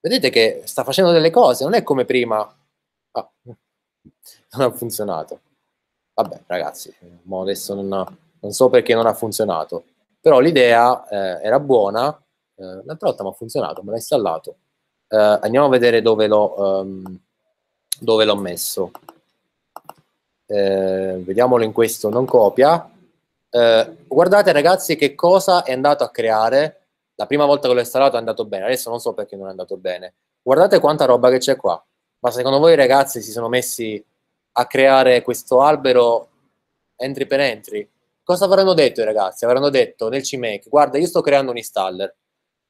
vedete che sta facendo delle cose, non è come prima. Ah, non ha funzionato. Vabbè, ragazzi, adesso non, non, so perché non ha funzionato, però l'idea eh, era buona, eh, l'altra volta mi ha funzionato, me l'ha installato. Eh, andiamo a vedere dove l'ho, um, dove l'ho messo. Eh, vediamolo in questo, non copia. Eh, guardate ragazzi che cosa è andato a creare. La prima volta che l'ho installato è andato bene, adesso non so perché non è andato bene. Guardate quanta roba che c'è qua. Ma secondo voi ragazzi si sono messi a creare questo albero entry per entry. Cosa avranno detto i ragazzi? Avranno detto nel CMake, guarda, io sto creando un installer,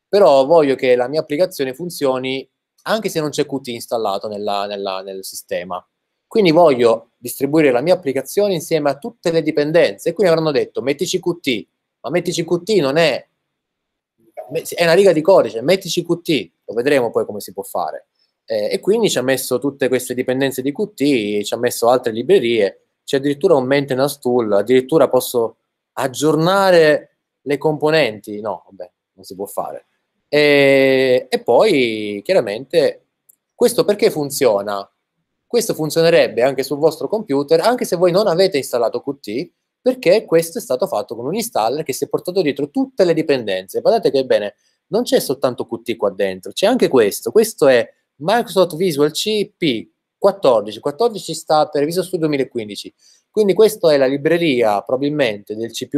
però voglio che la mia applicazione funzioni anche se non c'è Qt installato nella, nella, nel sistema. Quindi voglio distribuire la mia applicazione insieme a tutte le dipendenze. E quindi avranno detto, mettici Qt, ma mettici Qt non è... è una riga di codice, mettici Qt, lo vedremo poi come si può fare. Eh, e quindi ci ha messo tutte queste dipendenze di Qt, ci ha messo altre librerie, c'è addirittura un maintenance tool, addirittura posso aggiornare le componenti, no, vabbè, non si può fare. E, e poi, chiaramente, questo perché funziona? Questo funzionerebbe anche sul vostro computer, anche se voi non avete installato Qt, perché questo è stato fatto con un installer che si è portato dietro tutte le dipendenze. Guardate che bene, non c'è soltanto Qt qua dentro, c'è anche questo. Questo è Microsoft Visual C P14, 14 sta per Visual Studio 2015, quindi questa è la libreria probabilmente del C++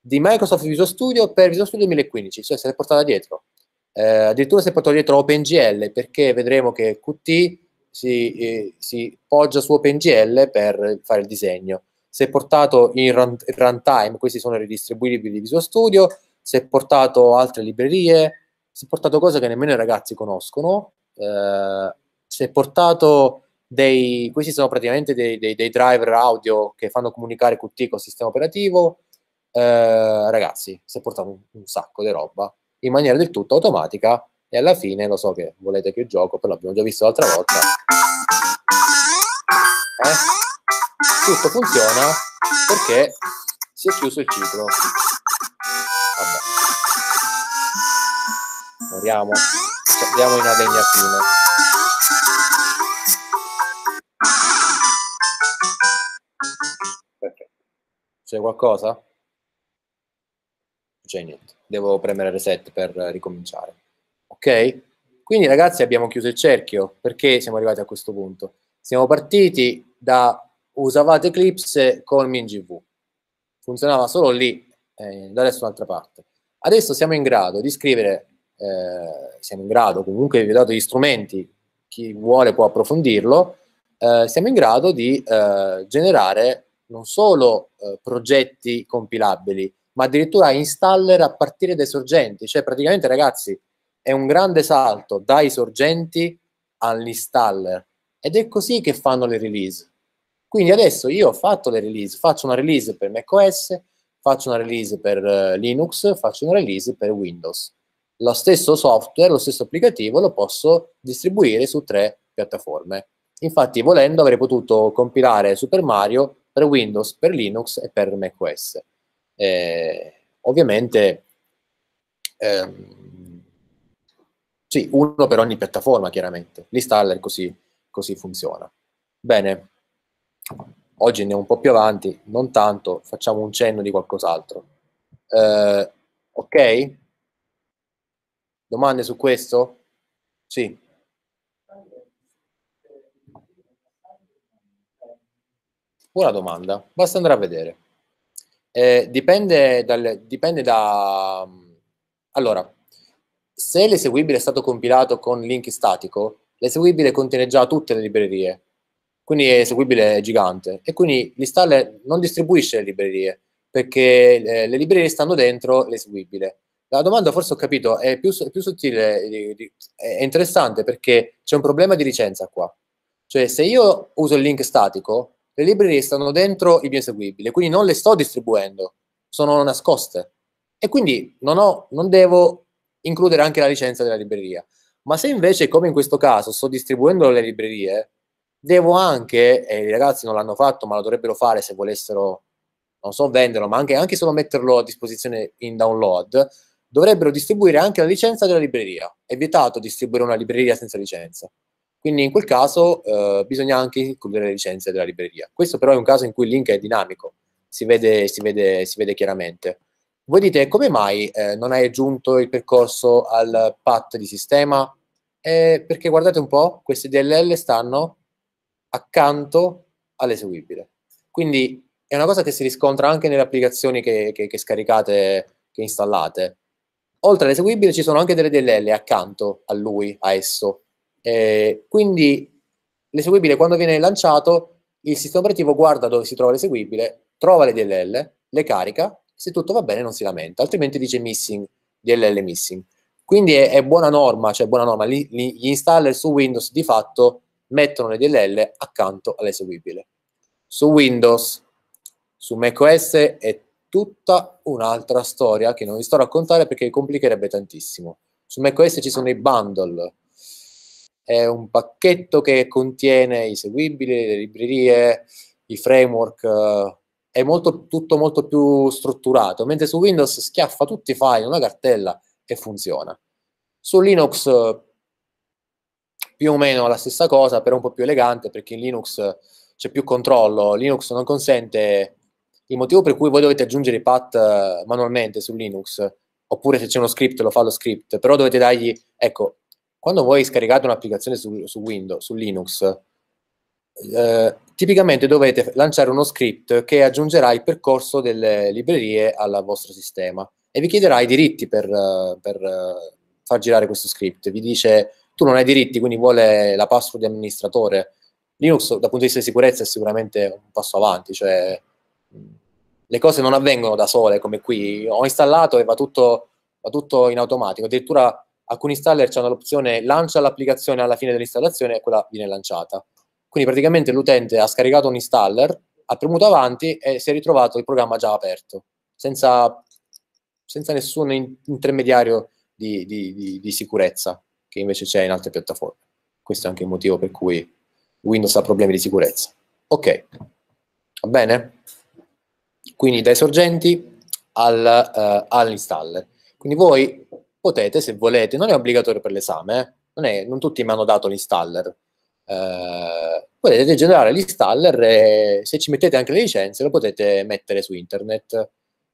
di Microsoft Visual Studio per Visual Studio 2015, cioè se l'è portata dietro. Eh, addirittura si è portato dietro OpenGL perché vedremo che Qt si, eh, si, poggia su OpenGL per fare il disegno. Si è portato in run, runtime, questi sono i ridistribuibili di Visual Studio, si è portato altre librerie, si è portato cose che nemmeno i ragazzi conoscono, eh, si è portato dei, questi sono praticamente dei, dei, dei, driver audio che fanno comunicare QT col sistema operativo, eh, ragazzi, si è portato un, un, sacco di roba in maniera del tutto automatica e alla fine lo so che volete che io gioco, però l'abbiamo già visto l'altra volta. Eh? Tutto funziona perché si è chiuso il ciclo. Vabbè. Moriamo andiamo in legna fine perfetto c'è qualcosa? non c'è niente devo premere reset per ricominciare ok? quindi ragazzi abbiamo chiuso il cerchio perché siamo arrivati a questo punto siamo partiti da usavate Eclipse con MinGV funzionava solo lì eh, da adesso un'altra parte adesso siamo in grado di scrivere eh, siamo in grado, comunque vi ho dato gli strumenti, chi vuole può approfondirlo, eh, siamo in grado di eh, generare non solo eh, progetti compilabili, ma addirittura installer a partire dai sorgenti, cioè praticamente ragazzi è un grande salto dai sorgenti all'installer ed è così che fanno le release. Quindi adesso io ho fatto le release, faccio una release per macOS, faccio una release per eh, Linux, faccio una release per Windows lo stesso software, lo stesso applicativo lo posso distribuire su tre piattaforme. Infatti, volendo, avrei potuto compilare Super Mario per Windows, per Linux e per macOS. Eh, ovviamente, ehm, sì, uno per ogni piattaforma, chiaramente. L'installer così, così funziona. Bene, oggi andiamo un po' più avanti, non tanto, facciamo un cenno di qualcos'altro. Eh, ok? Domande su questo? Sì. Una domanda, basta andare a vedere. Eh, dipende, dal, dipende da... Allora, se l'eseguibile è stato compilato con link statico, l'eseguibile contiene già tutte le librerie, quindi l'eseguibile è gigante, e quindi l'installer non distribuisce le librerie, perché eh, le librerie stanno dentro l'eseguibile. La domanda forse ho capito, è più, più sottile, eh, è interessante perché c'è un problema di licenza qua. Cioè se io uso il link statico, le librerie stanno dentro il mio eseguibile, quindi non le sto distribuendo, sono nascoste. E quindi non, ho, non devo includere anche la licenza della libreria. Ma se invece, come in questo caso, sto distribuendo le librerie, devo anche, e i ragazzi non l'hanno fatto, ma lo dovrebbero fare se volessero, non so, venderlo, ma anche, anche solo metterlo a disposizione in download, dovrebbero distribuire anche la licenza della libreria. È vietato distribuire una libreria senza licenza. Quindi in quel caso eh, bisogna anche includere le licenze della libreria. Questo però è un caso in cui il link è dinamico, si vede, si vede, si vede chiaramente. Voi dite come mai eh, non hai aggiunto il percorso al path di sistema? Eh, perché guardate un po', queste DLL stanno accanto all'eseguibile. Quindi è una cosa che si riscontra anche nelle applicazioni che, che, che scaricate, che installate oltre all'eseguibile ci sono anche delle DLL accanto a lui, a esso. Eh, quindi l'eseguibile quando viene lanciato il sistema operativo guarda dove si trova l'eseguibile, trova le DLL, le carica, se tutto va bene non si lamenta, altrimenti dice missing, DLL missing. Quindi è, è buona norma, cioè buona norma, gli, gli installer su Windows di fatto mettono le DLL accanto all'eseguibile. Su Windows, su macOS è tutta un'altra storia che non vi sto a raccontare perché complicherebbe tantissimo. Su macOS ci sono i bundle, è un pacchetto che contiene i seguibili, le librerie, i framework, eh, è molto, tutto molto più strutturato, mentre su Windows schiaffa tutti i file in una cartella e funziona. Su Linux più o meno la stessa cosa, però un po' più elegante perché in Linux c'è più controllo, Linux non consente il motivo per cui voi dovete aggiungere i path eh, manualmente su Linux, oppure se c'è uno script lo fa lo script, però dovete dargli, ecco, quando voi scaricate un'applicazione su, su Windows, su Linux, eh, tipicamente dovete lanciare uno script che aggiungerà il percorso delle librerie al vostro sistema e vi chiederà i diritti per, eh, per eh, far girare questo script. Vi dice tu non hai diritti, quindi vuole la password di amministratore. Linux dal punto di vista di sicurezza è sicuramente un passo avanti, cioè le cose non avvengono da sole come qui. Ho installato e va tutto, va tutto in automatico. Addirittura alcuni installer hanno l'opzione lancia l'applicazione alla fine dell'installazione e quella viene lanciata. Quindi praticamente l'utente ha scaricato un installer, ha premuto avanti e si è ritrovato il programma già aperto, senza, senza nessun intermediario di, di, di, di sicurezza che invece c'è in altre piattaforme. Questo è anche il motivo per cui Windows ha problemi di sicurezza. Ok, va bene? quindi dai sorgenti al, uh, all'installer. Quindi voi potete, se volete, non è obbligatorio per l'esame, eh? non, è, non, tutti mi hanno dato l'installer, uh, potete generare l'installer e se ci mettete anche le licenze lo potete mettere su internet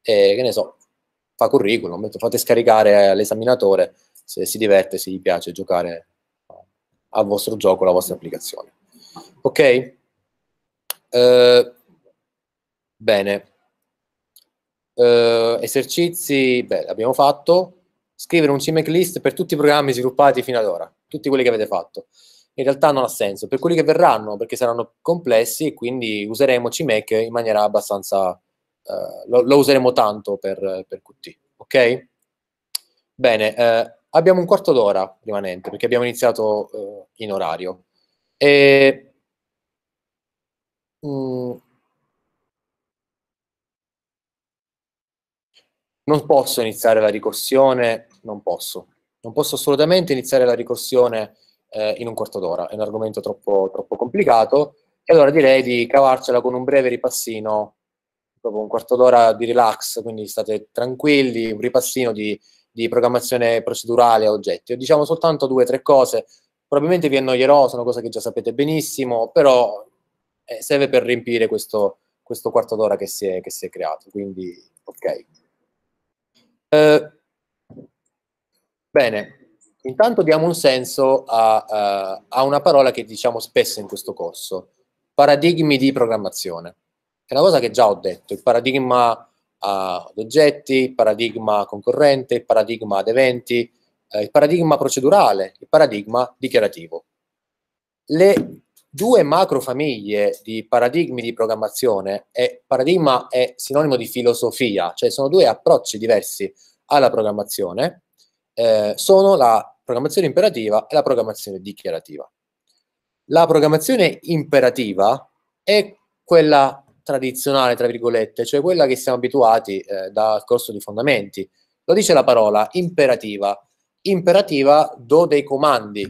e che ne so, fa curriculum, fate scaricare all'esaminatore se si diverte, se gli piace giocare al vostro gioco, alla vostra applicazione. Ok? Uh, bene eh, esercizi, beh, abbiamo fatto, scrivere un CMake list per tutti i programmi sviluppati fino ad ora, tutti quelli che avete fatto. In realtà non ha senso, per quelli che verranno, perché saranno complessi e quindi useremo CMake in maniera abbastanza... Eh, lo, lo, useremo tanto per, per Qt, ok? Bene, eh, abbiamo un quarto d'ora rimanente, perché abbiamo iniziato eh, in orario. E... Mm non posso iniziare la ricorsione, non posso. Non posso assolutamente iniziare la ricorsione eh, in un quarto d'ora, è un argomento troppo, troppo complicato. E allora direi di cavarcela con un breve ripassino, proprio un quarto d'ora di relax, quindi state tranquilli, un ripassino di, di programmazione procedurale a oggetti. Diciamo soltanto due o tre cose, probabilmente vi annoierò, sono cose che già sapete benissimo, però eh, serve per riempire questo, questo quarto d'ora che si, è, che si è creato. Quindi, ok. Eh, bene, intanto diamo un senso a, uh, a, una parola che diciamo spesso in questo corso, paradigmi di programmazione. È una cosa che già ho detto, il paradigma uh, ad oggetti, il paradigma concorrente, il paradigma ad eventi, eh, il paradigma procedurale, il paradigma dichiarativo. Le due macro famiglie di paradigmi di programmazione e paradigma è sinonimo di filosofia, cioè sono due approcci diversi alla programmazione, eh, sono la programmazione imperativa e la programmazione dichiarativa. La programmazione imperativa è quella tradizionale, tra virgolette, cioè quella che siamo abituati eh, dal corso di fondamenti. Lo dice la parola imperativa. Imperativa do dei comandi,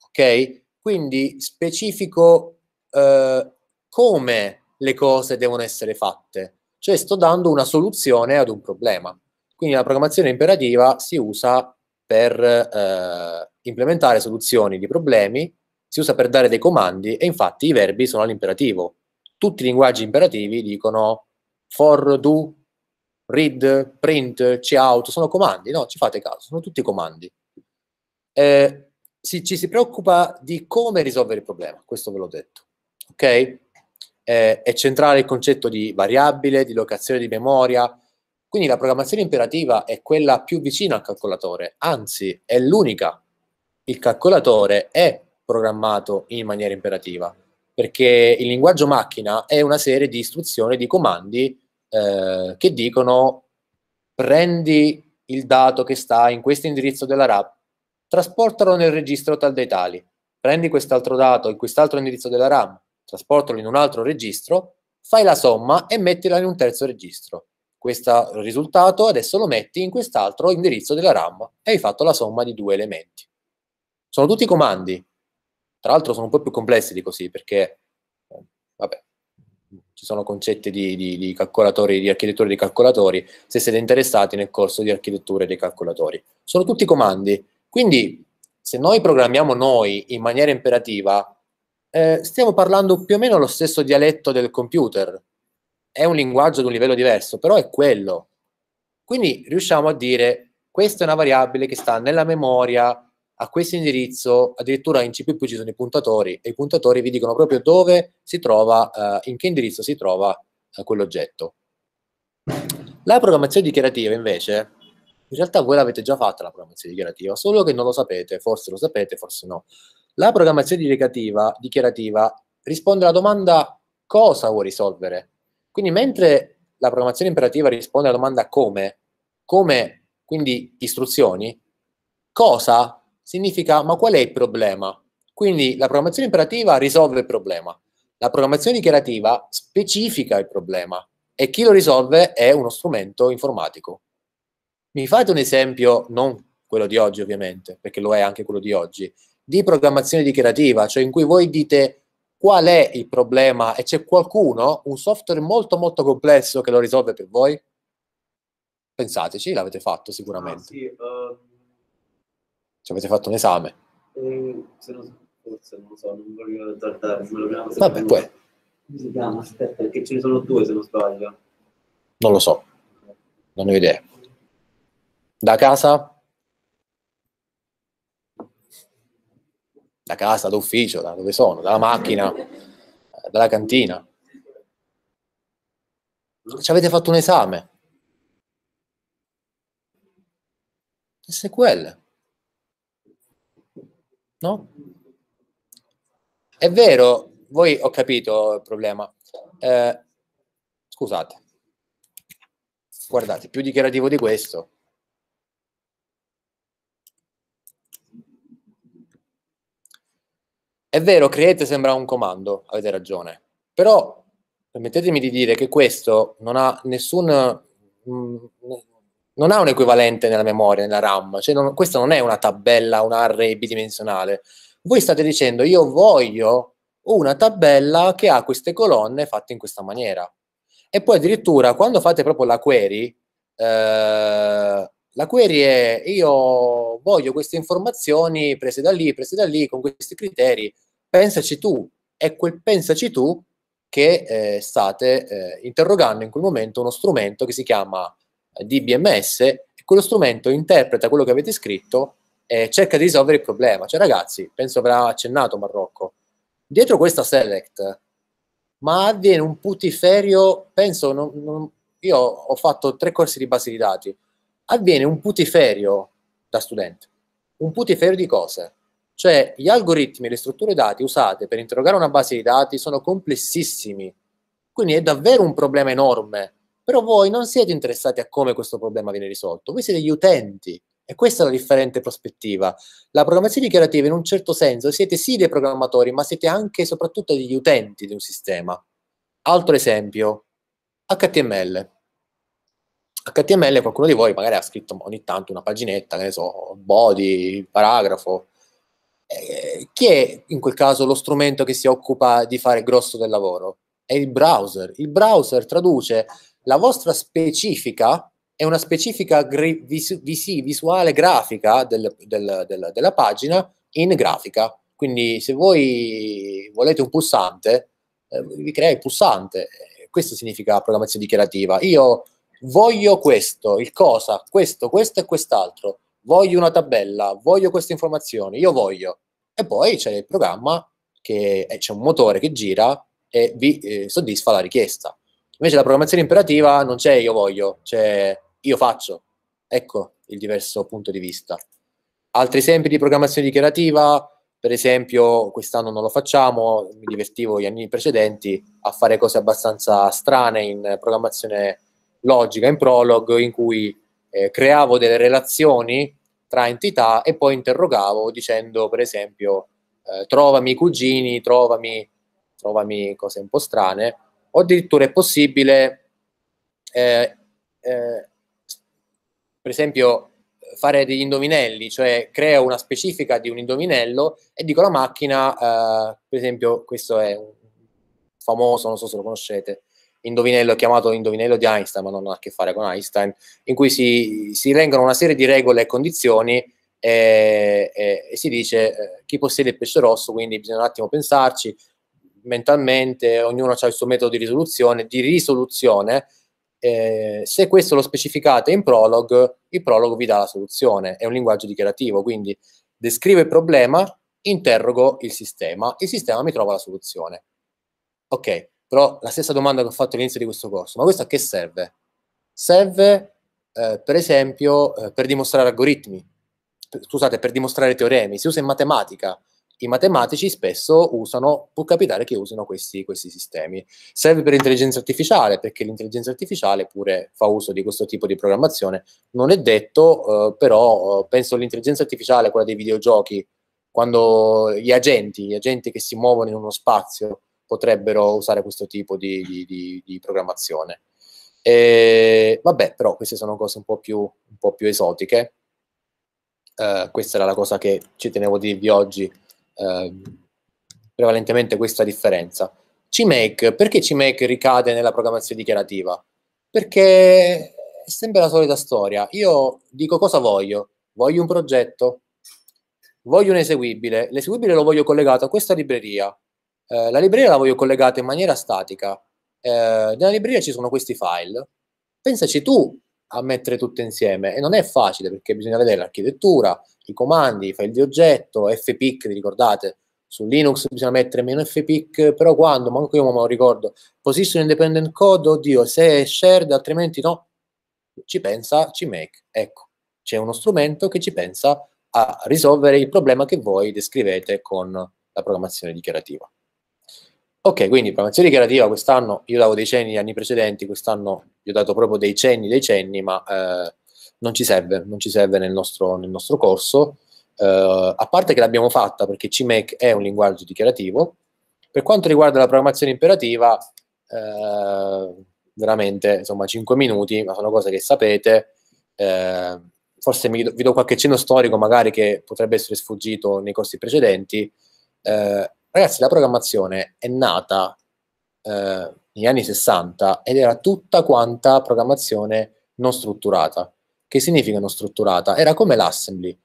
ok? Quindi specifico eh, come le cose devono essere fatte, cioè sto dando una soluzione ad un problema. Quindi la programmazione imperativa si usa per eh, implementare soluzioni di problemi, si usa per dare dei comandi e infatti i verbi sono all'imperativo. Tutti i linguaggi imperativi dicono for, do, read, print, cout, sono comandi, no? Ci fate caso, sono tutti comandi. Eh, si, ci si preoccupa di come risolvere il problema, questo ve l'ho detto, ok? Eh, è centrale il concetto di variabile, di locazione di memoria, quindi la programmazione imperativa è quella più vicina al calcolatore, anzi è l'unica. Il calcolatore è programmato in maniera imperativa, perché il linguaggio macchina è una serie di istruzioni, di comandi eh, che dicono prendi il dato che sta in questo indirizzo della RAP trasportalo nel registro tal dei tali. Prendi quest'altro dato e quest'altro indirizzo della RAM, trasportalo in un altro registro, fai la somma e mettila in un terzo registro. Questo risultato adesso lo metti in quest'altro indirizzo della RAM e hai fatto la somma di due elementi. Sono tutti comandi. Tra l'altro sono un po' più complessi di così perché, eh, vabbè, ci sono concetti di, di, di calcolatori, di architettura dei calcolatori, se siete interessati nel corso di architettura dei calcolatori. Sono tutti comandi quindi se noi programmiamo noi in maniera imperativa, eh, stiamo parlando più o meno lo stesso dialetto del computer. È un linguaggio ad un livello diverso, però è quello. Quindi riusciamo a dire questa è una variabile che sta nella memoria, a questo indirizzo, addirittura in C++ ci sono i puntatori e i puntatori vi dicono proprio dove si trova, eh, in che indirizzo si trova eh, quell'oggetto. La programmazione dichiarativa invece in realtà voi l'avete già fatta la programmazione dichiarativa, solo che non lo sapete, forse lo sapete, forse no. La programmazione dichiarativa, dichiarativa risponde alla domanda cosa vuoi risolvere. Quindi mentre la programmazione imperativa risponde alla domanda come, come, quindi istruzioni, cosa significa ma qual è il problema? Quindi la programmazione imperativa risolve il problema. La programmazione dichiarativa specifica il problema e chi lo risolve è uno strumento informatico. Mi fate un esempio, non quello di oggi ovviamente, perché lo è anche quello di oggi, di programmazione dichiarativa, cioè in cui voi dite qual è il problema e c'è qualcuno, un software molto molto complesso che lo risolve per voi? Pensateci, l'avete fatto sicuramente. Ah, sì, uh... Ci avete fatto un esame. Eh, se non, forse non lo so, non voglio tardare. Vabbè, poi. Come si chiama? Aspetta, perché ce ne sono due se non sbaglio. Non lo so, non ne ho idea. Da casa? Da casa, d'ufficio, da dove sono? Dalla macchina, dalla cantina. Ci avete fatto un esame. SQL. No? È vero, voi ho capito il problema. Eh, scusate, guardate, più dichiarativo di questo È vero, create sembra un comando, avete ragione, però permettetemi di dire che questo non ha nessun... Mm, non ha un equivalente nella memoria, nella RAM, cioè non, questa non è una tabella, un array bidimensionale. Voi state dicendo io voglio una tabella che ha queste colonne fatte in questa maniera. E poi addirittura quando fate proprio la query, eh, la query è io voglio queste informazioni prese da lì, prese da lì, con questi criteri, pensaci tu, è quel pensaci tu che eh, state eh, interrogando in quel momento uno strumento che si chiama eh, DBMS e quello strumento interpreta quello che avete scritto e cerca di risolvere il problema. Cioè ragazzi, penso avrà accennato Marrocco, dietro questa select, ma avviene un putiferio, penso, non, non, io ho fatto tre corsi di base di dati, avviene un putiferio da studente, un putiferio di cose. Cioè gli algoritmi e le strutture dati usate per interrogare una base di dati sono complessissimi, quindi è davvero un problema enorme, però voi non siete interessati a come questo problema viene risolto, voi siete gli utenti e questa è la differente prospettiva. La programmazione dichiarativa in un certo senso siete sì dei programmatori, ma siete anche e soprattutto degli utenti di un sistema. Altro esempio, HTML. HTML qualcuno di voi magari ha scritto ogni tanto una paginetta, che ne so, body, paragrafo. Eh, chi è in quel caso lo strumento che si occupa di fare grosso del lavoro? È il browser. Il browser traduce la vostra specifica, è una specifica gri- vis- vis- visuale grafica del, del, del, della pagina in grafica. Quindi se voi volete un pulsante, eh, vi crea il pulsante. Questo significa programmazione dichiarativa. Io voglio questo, il cosa, questo, questo e quest'altro, voglio una tabella, voglio queste informazioni, io voglio. E poi c'è il programma che eh, c'è un motore che gira e vi eh, soddisfa la richiesta. Invece la programmazione imperativa non c'è io voglio, c'è io faccio. Ecco il diverso punto di vista. Altri esempi di programmazione dichiarativa, per esempio, quest'anno non lo facciamo, mi divertivo gli anni precedenti a fare cose abbastanza strane in programmazione logica in prologue in cui eh, creavo delle relazioni tra entità e poi interrogavo dicendo per esempio eh, trovami i cugini, trovami, trovami, cose un po' strane o addirittura è possibile eh, eh per esempio fare degli indovinelli, cioè creo una specifica di un indovinello e dico alla macchina, eh, per esempio, questo è un famoso, non so se lo conoscete, indovinello chiamato indovinello di Einstein, ma non ha a che fare con Einstein, in cui si, si elengono una serie di regole e condizioni e, e, e si dice eh, chi possiede il pesce rosso, quindi bisogna un attimo pensarci mentalmente, ognuno ha il suo metodo di risoluzione, di risoluzione eh, se questo lo specificate in prologue, il prologue vi dà la soluzione, è un linguaggio dichiarativo, quindi descrivo il problema, interrogo il sistema, il sistema mi trova la soluzione. Ok, però la stessa domanda che ho fatto all'inizio di questo corso, ma questo a che serve? Serve, eh, per esempio, eh, per dimostrare algoritmi, per, scusate, per dimostrare teoremi, si usa in matematica. I matematici spesso usano, può capitare che usino questi, questi sistemi. Serve per l'intelligenza artificiale, perché l'intelligenza artificiale pure fa uso di questo tipo di programmazione. Non è detto, eh, però eh, penso all'intelligenza artificiale, quella dei videogiochi, quando gli agenti, gli agenti che si muovono in uno spazio, potrebbero usare questo tipo di, di, di, di programmazione. E, ehm, vabbè, però queste sono cose un po' più, un po più esotiche. Uh, questa era la cosa che ci tenevo a dirvi oggi, uh, prevalentemente questa differenza. CMake, perché CMake ricade nella programmazione dichiarativa? Perché è sempre la solita storia. Io dico cosa voglio? Voglio un progetto, voglio un eseguibile, l'eseguibile lo voglio collegato a questa libreria, eh, la libreria la voglio collegata in maniera statica. Eh, nella libreria ci sono questi file. Pensaci tu a mettere tutte insieme e non è facile perché bisogna vedere l'architettura, i comandi, i file di oggetto, fpic, vi ricordate? Su Linux bisogna mettere meno fpic, però quando, manco io me lo ricordo, position independent code, oddio, se è shared altrimenti no, ci pensa ci make. Ecco, c'è uno strumento che ci pensa a risolvere il problema che voi descrivete con la programmazione dichiarativa. Ok, quindi programmazione dichiarativa quest'anno io davo dei cenni agli anni precedenti, quest'anno io ho dato proprio dei cenni, dei cenni, ma eh, non ci serve, non ci serve nel nostro, nel nostro corso. Eh, a parte che l'abbiamo fatta perché CMake è un linguaggio dichiarativo, per quanto riguarda la programmazione imperativa, eh, veramente, insomma, 5 minuti, ma sono cose che sapete. Eh, forse do, vi do qualche cenno storico, magari che potrebbe essere sfuggito nei corsi precedenti. Eh, Ragazzi, la programmazione è nata eh, negli anni 60 ed era tutta quanta programmazione non strutturata. Che significa non strutturata? Era come l'assembly.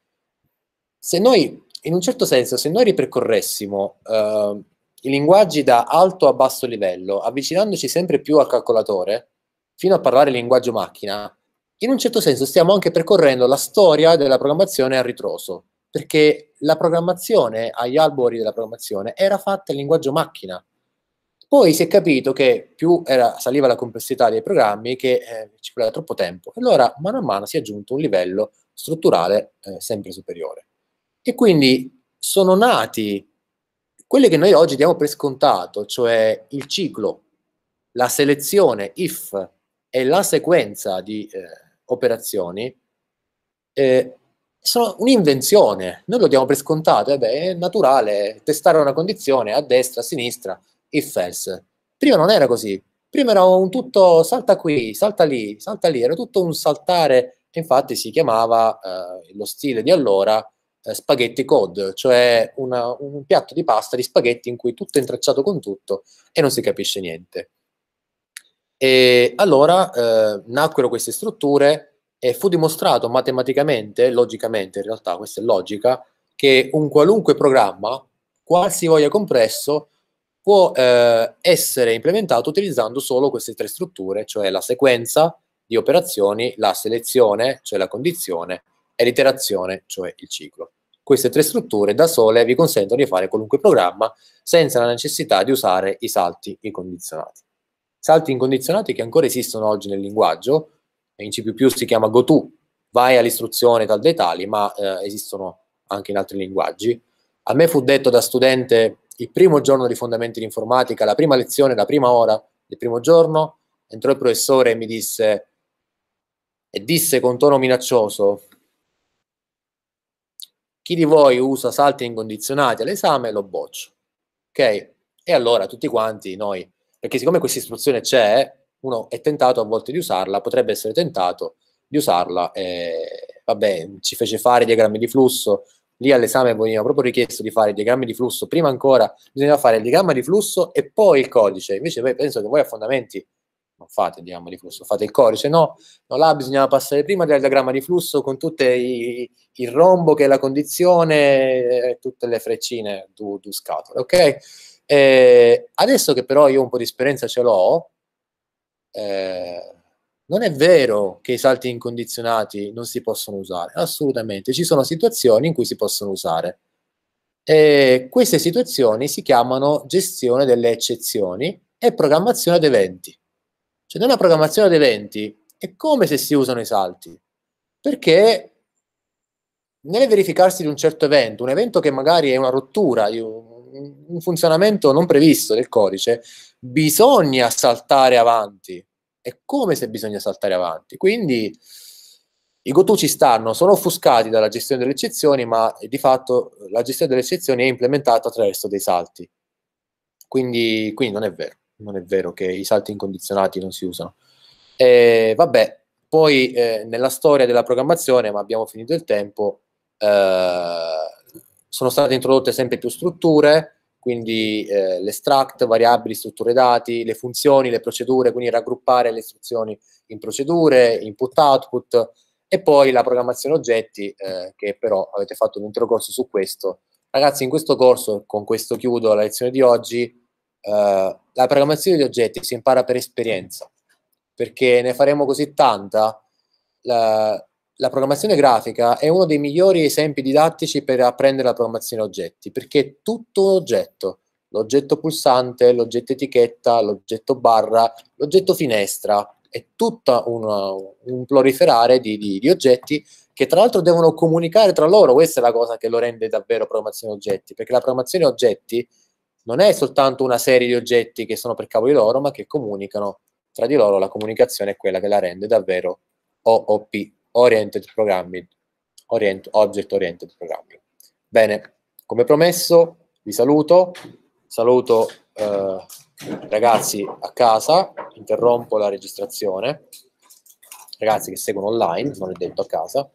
Se noi, in un certo senso, se noi ripercorressimo eh, i linguaggi da alto a basso livello, avvicinandoci sempre più al calcolatore, fino a parlare linguaggio macchina, in un certo senso stiamo anche percorrendo la storia della programmazione a ritroso perché la programmazione, agli albori della programmazione, era fatta in linguaggio macchina. Poi si è capito che più era, saliva la complessità dei programmi, che eh, ci voleva troppo tempo. E Allora, mano a mano, si è aggiunto un livello strutturale eh, sempre superiore. E quindi sono nati quelli che noi oggi diamo per scontato, cioè il ciclo, la selezione if e la sequenza di eh, operazioni, eh, sono un'invenzione, noi lo diamo per scontato, eh beh, è naturale testare una condizione a destra, a sinistra, if else. Prima non era così, prima era un tutto salta qui, salta lì, salta lì, era tutto un saltare, infatti si chiamava eh, lo stile di allora eh, spaghetti code, cioè una, un piatto di pasta di spaghetti in cui tutto è intracciato con tutto e non si capisce niente. E allora eh, nacquero queste strutture e fu dimostrato matematicamente, logicamente in realtà, questa è logica, che un qualunque programma, qualsivoglia compresso, può eh, essere implementato utilizzando solo queste tre strutture, cioè la sequenza di operazioni, la selezione, cioè la condizione, e l'iterazione, cioè il ciclo. Queste tre strutture da sole vi consentono di fare qualunque programma senza la necessità di usare i salti incondizionati. Salti incondizionati che ancora esistono oggi nel linguaggio, in C++ si chiama GoTo, vai all'istruzione tal dei tali, ma eh, esistono anche in altri linguaggi. A me fu detto da studente il primo giorno di fondamenti di informatica, la prima lezione, la prima ora del primo giorno, entrò il professore e mi disse, e disse con tono minaccioso, chi di voi usa salti incondizionati all'esame lo boccio. Ok? E allora tutti quanti noi, perché siccome questa istruzione c'è, uno è tentato a volte di usarla, potrebbe essere tentato di usarla, eh, vabbè, ci fece fare diagrammi di flusso, lì all'esame veniva proprio richiesto di fare i diagrammi di flusso, prima ancora bisognava fare il diagramma di flusso e poi il codice, invece beh, penso che voi a fondamenti non fate il diagramma di flusso, fate il codice, no, no là bisognava passare prima del diagramma di flusso con tutto il rombo che è la condizione e eh, tutte le freccine du, du scatole, ok? E eh, adesso che però io un po' di esperienza ce l'ho, eh, non è vero che i salti incondizionati non si possono usare, assolutamente, ci sono situazioni in cui si possono usare. E queste situazioni si chiamano gestione delle eccezioni e programmazione ad eventi. Cioè nella programmazione ad eventi è come se si usano i salti, perché nel verificarsi di un certo evento, un evento che magari è una rottura, di un un funzionamento non previsto del codice, bisogna saltare avanti. È come se bisogna saltare avanti. Quindi i Gotu ci stanno, sono offuscati dalla gestione delle eccezioni, ma di fatto eh, la gestione delle eccezioni è implementata attraverso dei salti. Quindi, quindi non è vero, non è vero che i salti incondizionati non si usano. E, vabbè, poi eh, nella storia della programmazione, ma abbiamo finito il tempo, eh, sono state introdotte sempre più strutture, quindi eh, l'extract, variabili, strutture dati, le funzioni, le procedure, quindi raggruppare le istruzioni in procedure, input-output, e poi la programmazione oggetti, eh, che però avete fatto un intero corso su questo. Ragazzi, in questo corso, con questo chiudo la lezione di oggi, eh, la programmazione di oggetti si impara per esperienza, perché ne faremo così tanta, la, la programmazione grafica è uno dei migliori esempi didattici per apprendere la programmazione oggetti, perché è tutto un oggetto, l'oggetto pulsante, l'oggetto etichetta, l'oggetto barra, l'oggetto finestra, è tutto un proliferare di, di, di, oggetti che tra l'altro devono comunicare tra loro, questa è la cosa che lo rende davvero programmazione oggetti, perché la programmazione oggetti non è soltanto una serie di oggetti che sono per cavoli loro, ma che comunicano tra di loro, la comunicazione è quella che la rende davvero OOP, oriented programming, orient, object oriented programming. Bene, come promesso vi saluto, saluto eh, ragazzi a casa, interrompo la registrazione, ragazzi che seguono online, non è detto a casa.